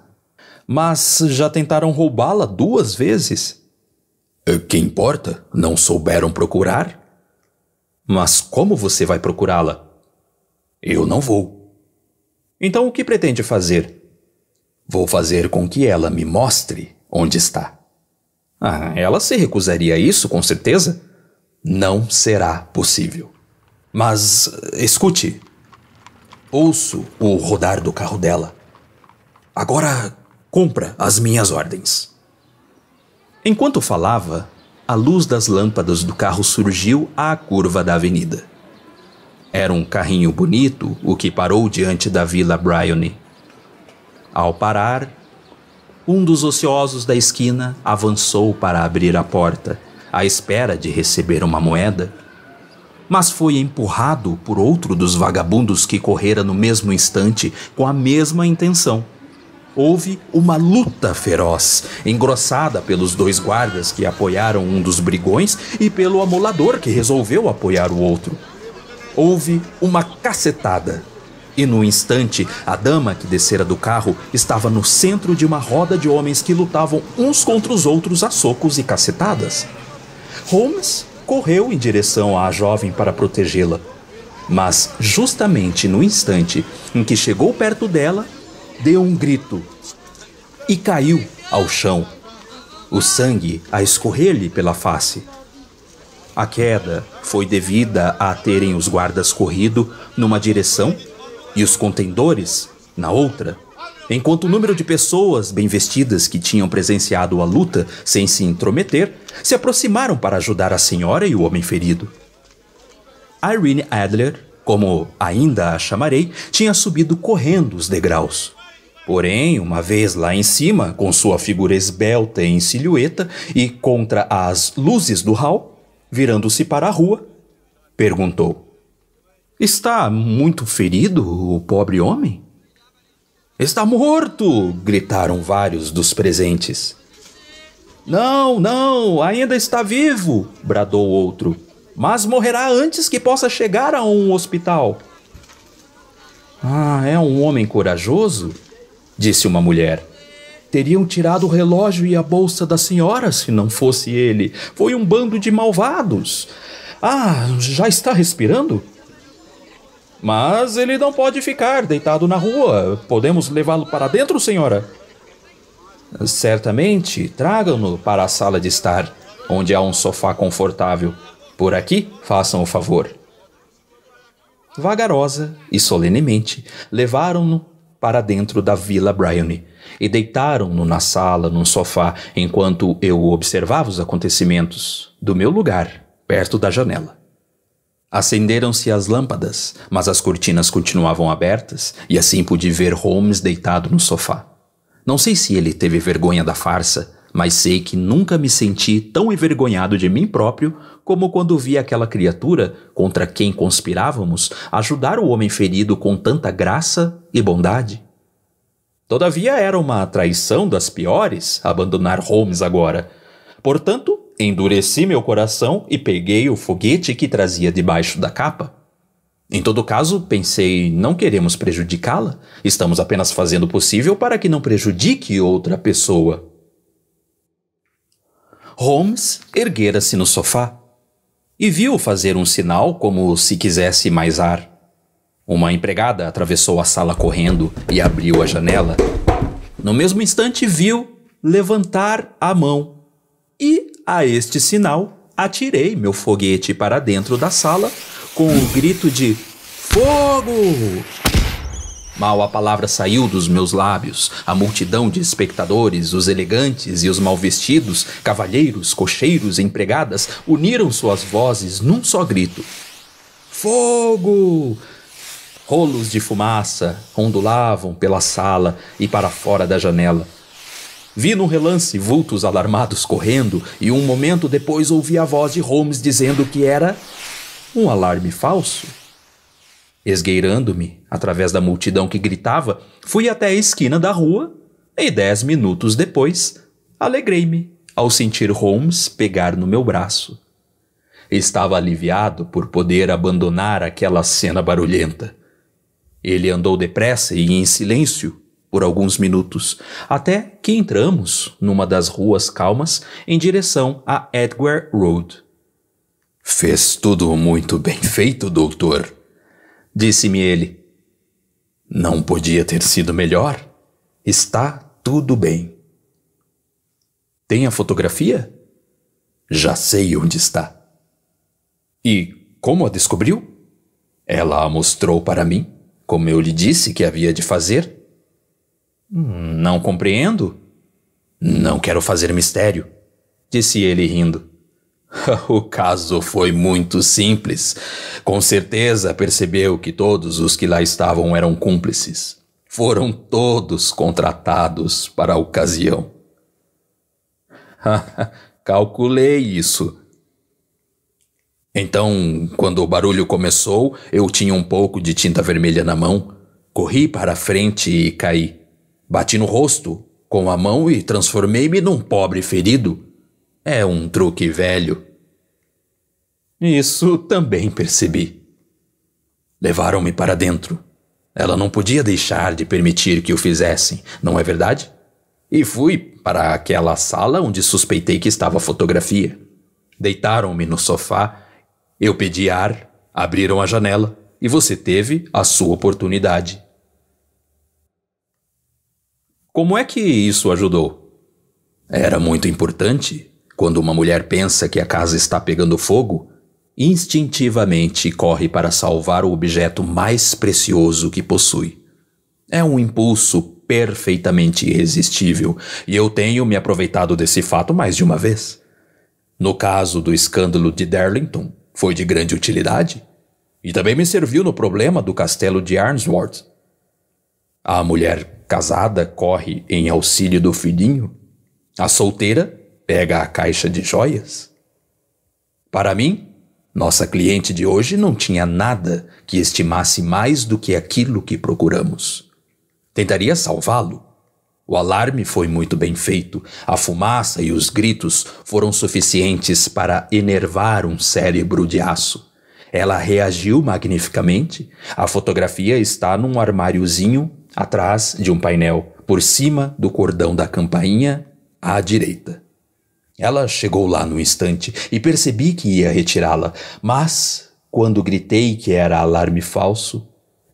Mas já tentaram roubá-la duas vezes. Eh, que importa? Não souberam procurar? Mas como você vai procurá-la? Eu não vou. Então o que pretende fazer? Vou fazer com que ela me mostre onde está. Ah, ela se recusaria a isso, com certeza? Não será possível. Mas eh, escute. Ouço o rodar do carro dela. Agora cumpra as minhas ordens. Enquanto falava, a luz das lâmpadas do carro surgiu à curva da avenida. Era um carrinho bonito o que parou diante da Vila Bryony. Ao parar, um dos ociosos da esquina avançou para abrir a porta, à espera de receber uma moeda, mas foi empurrado por outro dos vagabundos que correra no mesmo instante com a mesma intenção. Houve uma luta feroz, engrossada pelos dois guardas que apoiaram um dos brigões e pelo amolador que resolveu apoiar o outro. Houve uma cacetada. E no instante, a dama que descera do carro estava no centro de uma roda de homens que lutavam uns contra os outros a socos e cacetadas. Holmes correu em direção à jovem para protegê-la. Mas, justamente no instante em que chegou perto dela, deu um grito e caiu ao chão, o sangue a escorrer-lhe pela face. A queda foi devida a terem os guardas corrido numa direção e os contendores na outra, enquanto o número de pessoas bem vestidas que tinham presenciado a luta sem se intrometer se aproximaram para ajudar a senhora e o homem ferido. Irene Adler, como ainda a chamarei, tinha subido correndo os degraus. Porém, uma vez lá em cima, com sua figura esbelta em silhueta e contra as luzes do hall, virando-se para a rua, perguntou: Está muito ferido o pobre homem? Está morto! gritaram vários dos presentes. Não, não, ainda está vivo! bradou outro. Mas morrerá antes que possa chegar a um hospital. Ah, é um homem corajoso? disse uma mulher. Teriam tirado o relógio e a bolsa da senhora se não fosse ele. Foi um bando de malvados. Ah, já está respirando? Mas ele não pode ficar deitado na rua. Podemos levá-lo para dentro, senhora? Certamente, tragam-no para a sala de estar, onde há um sofá confortável. Por aqui, façam o favor. Vagarosa e solenemente, levaram-no para dentro da Vila Bryony e deitaram-no na sala, num sofá, enquanto eu observava os acontecimentos do meu lugar, perto da janela. Acenderam-se as lâmpadas, mas as cortinas continuavam abertas e assim pude ver Holmes deitado no sofá. Não sei se ele teve vergonha da farsa mas sei que nunca me senti tão envergonhado de mim próprio como quando vi aquela criatura contra quem conspirávamos ajudar o homem ferido com tanta graça e bondade. Todavia era uma traição das piores abandonar Holmes agora. Portanto, endureci meu coração e peguei o foguete que trazia debaixo da capa. Em todo caso, pensei, não queremos prejudicá-la, estamos apenas fazendo o possível para que não prejudique outra pessoa. Holmes erguera-se no sofá e viu fazer um sinal como se quisesse mais ar. Uma empregada atravessou a sala correndo e abriu a janela. No mesmo instante, viu levantar a mão e, a este sinal, atirei meu foguete para dentro da sala com o um grito de Fogo! Mal a palavra saiu dos meus lábios, a multidão de espectadores, os elegantes e os mal vestidos, cavalheiros, cocheiros, empregadas, uniram suas vozes num só grito: Fogo! Rolos de fumaça ondulavam pela sala e para fora da janela. Vi num relance vultos alarmados correndo e um momento depois ouvi a voz de Holmes dizendo que era um alarme falso. Esgueirando-me, através da multidão que gritava, fui até a esquina da rua e dez minutos depois alegrei-me ao sentir Holmes pegar no meu braço. Estava aliviado por poder abandonar aquela cena barulhenta. Ele andou depressa e em silêncio por alguns minutos, até que entramos numa das ruas calmas em direção a Edgware Road. Fez tudo muito bem feito, doutor, disse-me ele, não podia ter sido melhor. Está tudo bem. Tem a fotografia? Já sei onde está. E como a descobriu? Ela a mostrou para mim, como eu lhe disse que havia de fazer. Não compreendo. Não quero fazer mistério, disse ele rindo. O caso foi muito simples. Com certeza percebeu que todos os que lá estavam eram cúmplices. Foram todos contratados para a ocasião. Calculei isso. Então, quando o barulho começou, eu tinha um pouco de tinta vermelha na mão. Corri para a frente e caí. Bati no rosto com a mão e transformei-me num pobre ferido. É um truque velho. Isso também percebi. Levaram-me para dentro. Ela não podia deixar de permitir que o fizessem, não é verdade? E fui para aquela sala onde suspeitei que estava a fotografia. Deitaram-me no sofá, eu pedi ar, abriram a janela e você teve a sua oportunidade. Como é que isso ajudou? Era muito importante. Quando uma mulher pensa que a casa está pegando fogo, instintivamente corre para salvar o objeto mais precioso que possui. É um impulso perfeitamente irresistível e eu tenho me aproveitado desse fato mais de uma vez. No caso do escândalo de Darlington, foi de grande utilidade e também me serviu no problema do castelo de Arnsworth. A mulher casada corre em auxílio do filhinho, a solteira pega a caixa de joias? Para mim, nossa cliente de hoje não tinha nada que estimasse mais do que aquilo que procuramos. Tentaria salvá-lo. O alarme foi muito bem feito, a fumaça e os gritos foram suficientes para enervar um cérebro de aço. Ela reagiu magnificamente. A fotografia está num armáriozinho atrás de um painel, por cima do cordão da campainha à direita. Ela chegou lá no instante e percebi que ia retirá-la, mas, quando gritei que era alarme falso,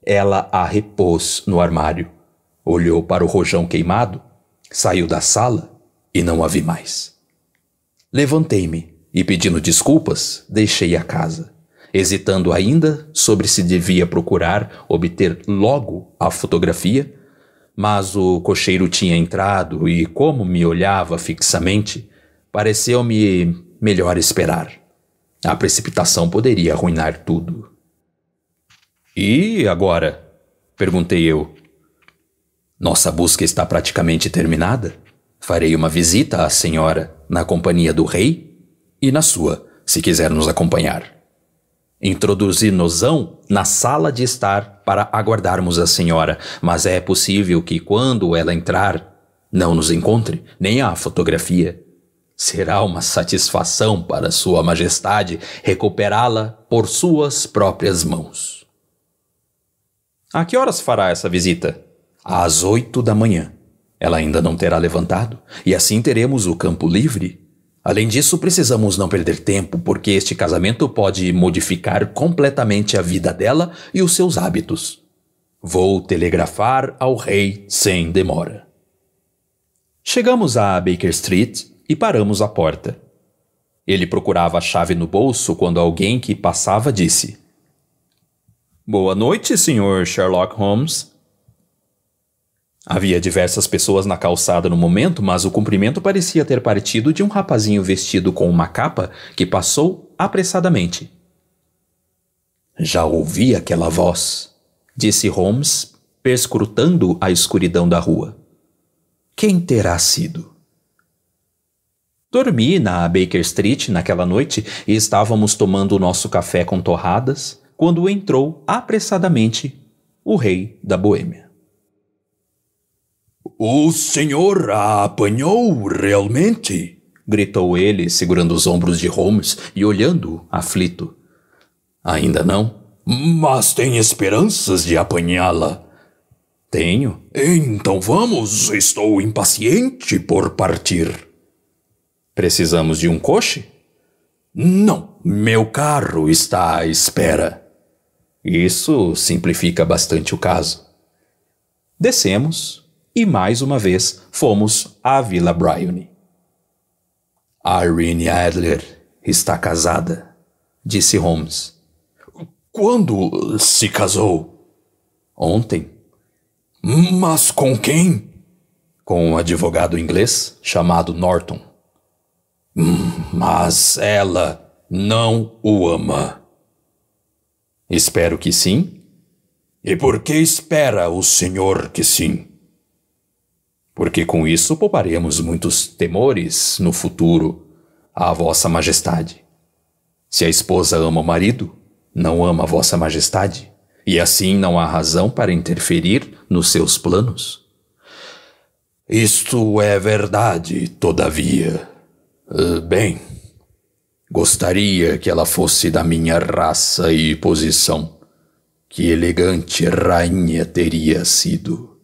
ela a repôs no armário, olhou para o rojão queimado, saiu da sala e não a vi mais. Levantei-me e, pedindo desculpas, deixei a casa, hesitando ainda sobre se devia procurar obter logo a fotografia, mas o cocheiro tinha entrado e, como me olhava fixamente, Pareceu-me melhor esperar. A precipitação poderia arruinar tudo. E agora? perguntei eu. Nossa busca está praticamente terminada. Farei uma visita à senhora, na companhia do rei e na sua, se quiser nos acompanhar. Introduzi-nosão na sala de estar para aguardarmos a senhora, mas é possível que quando ela entrar, não nos encontre, nem a fotografia. Será uma satisfação para Sua Majestade recuperá-la por suas próprias mãos. A que horas fará essa visita? Às oito da manhã. Ela ainda não terá levantado, e assim teremos o campo livre. Além disso, precisamos não perder tempo, porque este casamento pode modificar completamente a vida dela e os seus hábitos. Vou telegrafar ao rei sem demora. Chegamos a Baker Street e paramos à porta. Ele procurava a chave no bolso quando alguém que passava disse: Boa noite, Sr. Sherlock Holmes. Havia diversas pessoas na calçada no momento, mas o cumprimento parecia ter partido de um rapazinho vestido com uma capa que passou apressadamente. Já ouvi aquela voz, disse Holmes, perscrutando a escuridão da rua. Quem terá sido? Dormi na Baker Street naquela noite e estávamos tomando o nosso café com torradas quando entrou apressadamente o rei da Boêmia. O senhor a apanhou realmente? gritou ele, segurando os ombros de Holmes e olhando aflito. Ainda não? Mas tem esperanças de apanhá-la. Tenho. Então vamos, estou impaciente por partir. Precisamos de um coche? Não, meu carro está à espera. Isso simplifica bastante o caso. Descemos e mais uma vez fomos à Vila Bryony. Irene Adler está casada, disse Holmes. Quando se casou? Ontem. Mas com quem? Com um advogado inglês chamado Norton. Mas ela não o ama. Espero que sim. E por que espera o senhor que sim? Porque com isso pouparemos muitos temores no futuro à Vossa Majestade. Se a esposa ama o marido, não ama a Vossa Majestade, e assim não há razão para interferir nos seus planos. Isto é verdade, todavia, ah, bem, gostaria que ela fosse da minha raça e posição. Que elegante rainha teria sido.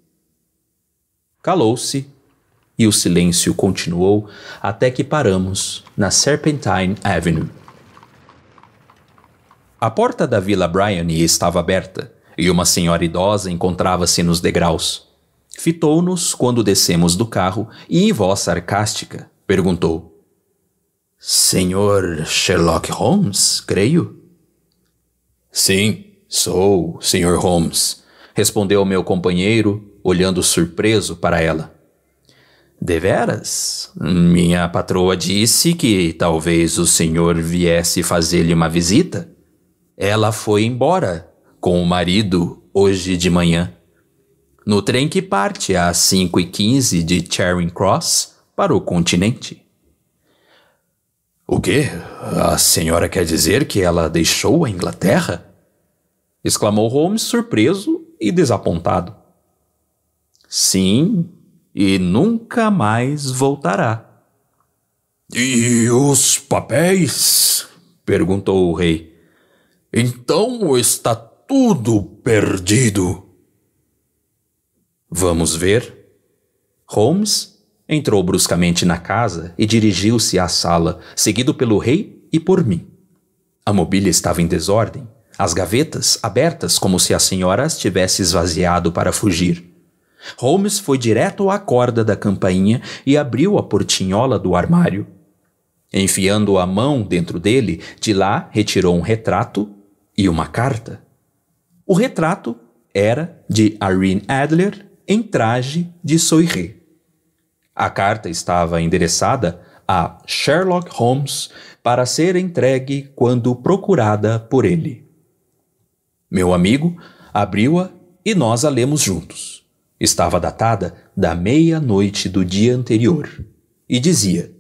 Calou-se e o silêncio continuou até que paramos na Serpentine Avenue. A porta da Vila Bryony estava aberta e uma senhora idosa encontrava-se nos degraus. Fitou-nos quando descemos do carro e, em voz sarcástica, perguntou: Senhor Sherlock Holmes, creio? Sim, sou, Sr. Holmes, respondeu meu companheiro, olhando surpreso para ela. Deveras? Minha patroa disse que talvez o senhor viesse fazer-lhe uma visita. Ela foi embora com o marido hoje de manhã. No trem que parte às 5h15 de Charing Cross para o continente. O quê? A senhora quer dizer que ela deixou a Inglaterra? exclamou Holmes, surpreso e desapontado. Sim, e nunca mais voltará. E os papéis? perguntou o rei. Então está tudo perdido. Vamos ver. Holmes Entrou bruscamente na casa e dirigiu-se à sala, seguido pelo rei e por mim. A mobília estava em desordem, as gavetas abertas como se a senhora as tivesse esvaziado para fugir. Holmes foi direto à corda da campainha e abriu a portinhola do armário. Enfiando a mão dentro dele, de lá retirou um retrato e uma carta. O retrato era de Irene Adler em traje de soirée. A carta estava endereçada a Sherlock Holmes para ser entregue quando procurada por ele. Meu amigo abriu-a e nós a lemos juntos. Estava datada da meia-noite do dia anterior e dizia: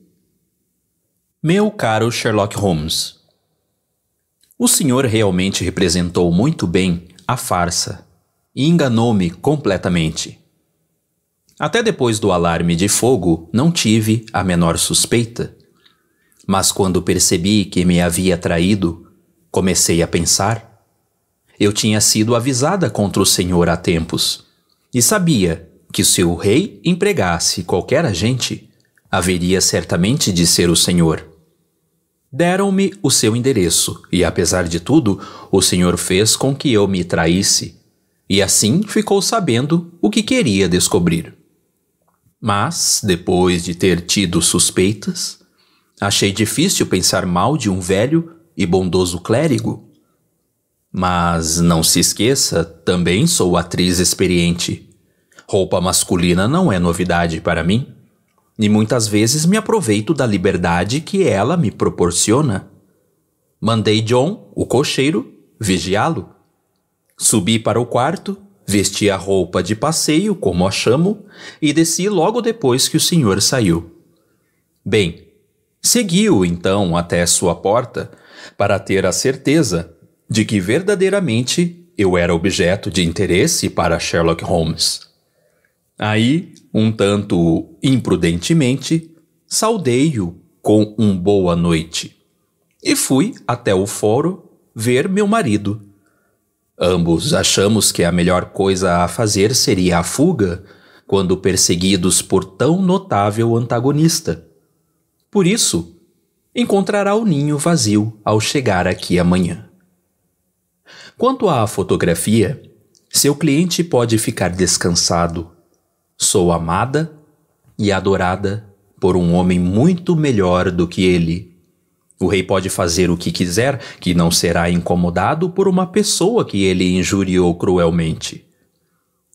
Meu caro Sherlock Holmes, o senhor realmente representou muito bem a farsa e enganou-me completamente. Até depois do alarme de fogo, não tive a menor suspeita. Mas quando percebi que me havia traído, comecei a pensar. Eu tinha sido avisada contra o Senhor há tempos, e sabia que se o rei empregasse qualquer agente, haveria certamente de ser o Senhor. Deram-me o seu endereço, e apesar de tudo, o Senhor fez com que eu me traísse, e assim ficou sabendo o que queria descobrir. Mas, depois de ter tido suspeitas, achei difícil pensar mal de um velho e bondoso clérigo. Mas não se esqueça, também sou atriz experiente. Roupa masculina não é novidade para mim, e muitas vezes me aproveito da liberdade que ela me proporciona. Mandei John, o cocheiro, vigiá-lo. Subi para o quarto Vesti a roupa de passeio, como a chamo, e desci logo depois que o senhor saiu. Bem, segui-o então até sua porta para ter a certeza de que verdadeiramente eu era objeto de interesse para Sherlock Holmes. Aí, um tanto imprudentemente, saudei-o com um boa noite e fui até o foro ver meu marido Ambos achamos que a melhor coisa a fazer seria a fuga, quando perseguidos por tão notável antagonista. Por isso, encontrará o ninho vazio ao chegar aqui amanhã. Quanto à fotografia, seu cliente pode ficar descansado. Sou amada e adorada por um homem muito melhor do que ele o rei pode fazer o que quiser, que não será incomodado por uma pessoa que ele injuriou cruelmente.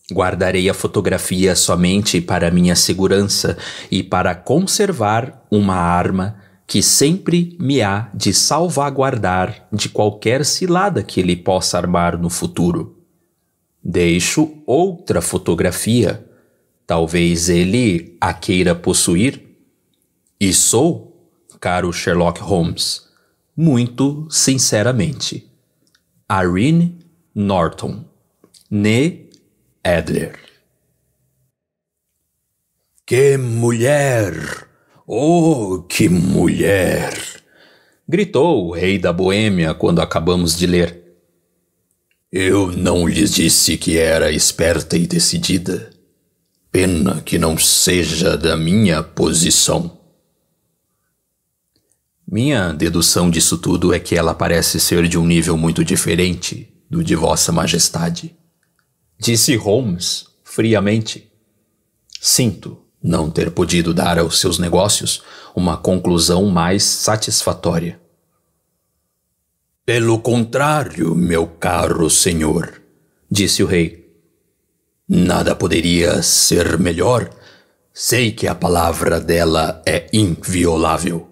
Guardarei a fotografia somente para minha segurança e para conservar uma arma que sempre me há de salvaguardar de qualquer cilada que ele possa armar no futuro. Deixo outra fotografia, talvez ele a queira possuir, e sou caro Sherlock Holmes, muito sinceramente. Irene Norton, Ne Adler. Que mulher! Oh, que mulher! gritou o rei da Boêmia quando acabamos de ler. Eu não lhes disse que era esperta e decidida. Pena que não seja da minha posição. Minha dedução disso tudo é que ela parece ser de um nível muito diferente do de Vossa Majestade. Disse Holmes, friamente. Sinto não ter podido dar aos seus negócios uma conclusão mais satisfatória. Pelo contrário, meu caro senhor, disse o rei. Nada poderia ser melhor. Sei que a palavra dela é inviolável.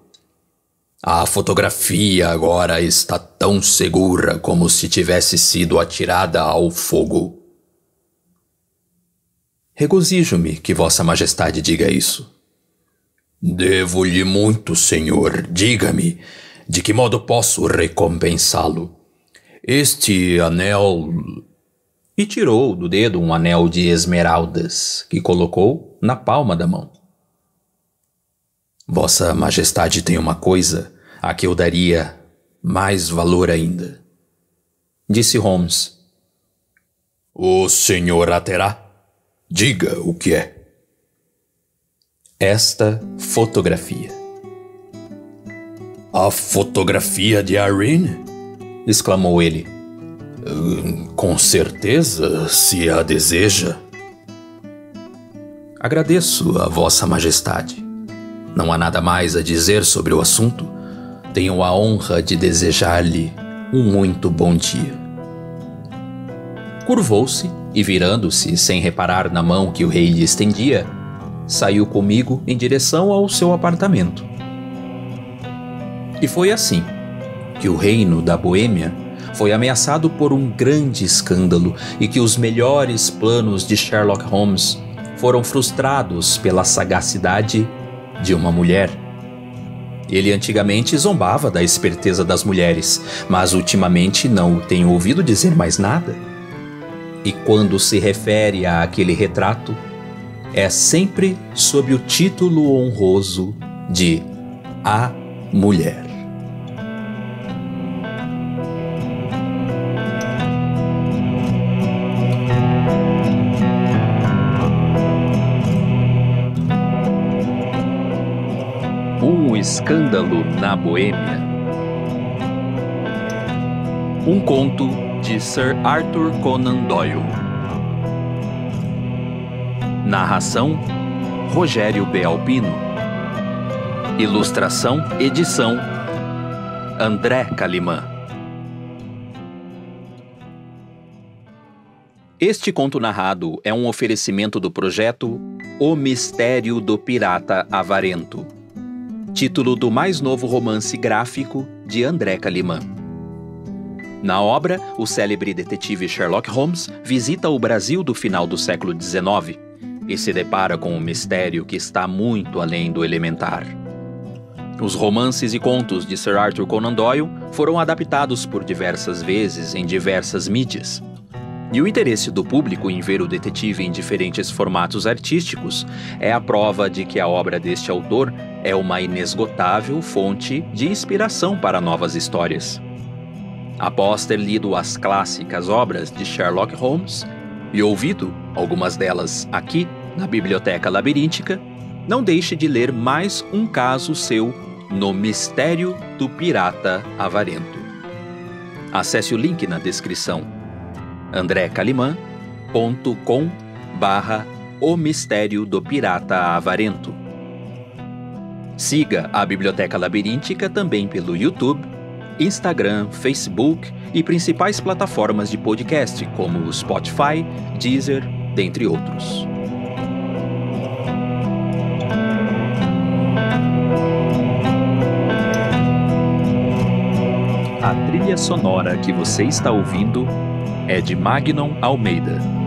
A fotografia agora está tão segura como se tivesse sido atirada ao fogo. Regozijo-me que Vossa Majestade diga isso. Devo-lhe muito, senhor. Diga-me, de que modo posso recompensá-lo? Este anel. E tirou do dedo um anel de esmeraldas que colocou na palma da mão. Vossa Majestade tem uma coisa a que eu daria mais valor ainda. Disse Holmes. O senhor a terá? Diga o que é. Esta fotografia. A fotografia de Irene? exclamou ele. Hum, com certeza, se a deseja. Agradeço a Vossa Majestade. Não há nada mais a dizer sobre o assunto? tenho a honra de desejar-lhe um muito bom dia. Curvou-se e, virando-se sem reparar na mão que o rei lhe estendia, saiu comigo em direção ao seu apartamento. E foi assim que o reino da Boêmia foi ameaçado por um grande escândalo e que os melhores planos de Sherlock Holmes foram frustrados pela sagacidade de uma mulher. Ele antigamente zombava da esperteza das mulheres, mas ultimamente não o tenho ouvido dizer mais nada. E quando se refere a aquele retrato, é sempre sob o título honroso de A Mulher. Escândalo na Boêmia. Um conto de Sir Arthur Conan Doyle. Narração: Rogério B Alpino. Ilustração, edição: André Calimã. Este conto narrado é um oferecimento do projeto O Mistério do Pirata Avarento título do mais novo romance gráfico de André Calimã. Na obra, o célebre detetive Sherlock Holmes visita o Brasil do final do século XIX e se depara com um mistério que está muito além do elementar. Os romances e contos de Sir Arthur Conan Doyle foram adaptados por diversas vezes em diversas mídias. E o interesse do público em ver o detetive em diferentes formatos artísticos é a prova de que a obra deste autor é uma inesgotável fonte de inspiração para novas histórias. Após ter lido as clássicas obras de Sherlock Holmes e ouvido algumas delas aqui na Biblioteca Labiríntica, não deixe de ler mais um caso seu no Mistério do Pirata Avarento. Acesse o link na descrição andrecaliman.com barra O Mistério do Pirata Avarento. Siga a Biblioteca Labiríntica também pelo YouTube, Instagram, Facebook e principais plataformas de podcast como o Spotify, Deezer, dentre outros. A trilha sonora que você está ouvindo é de Magnon Almeida.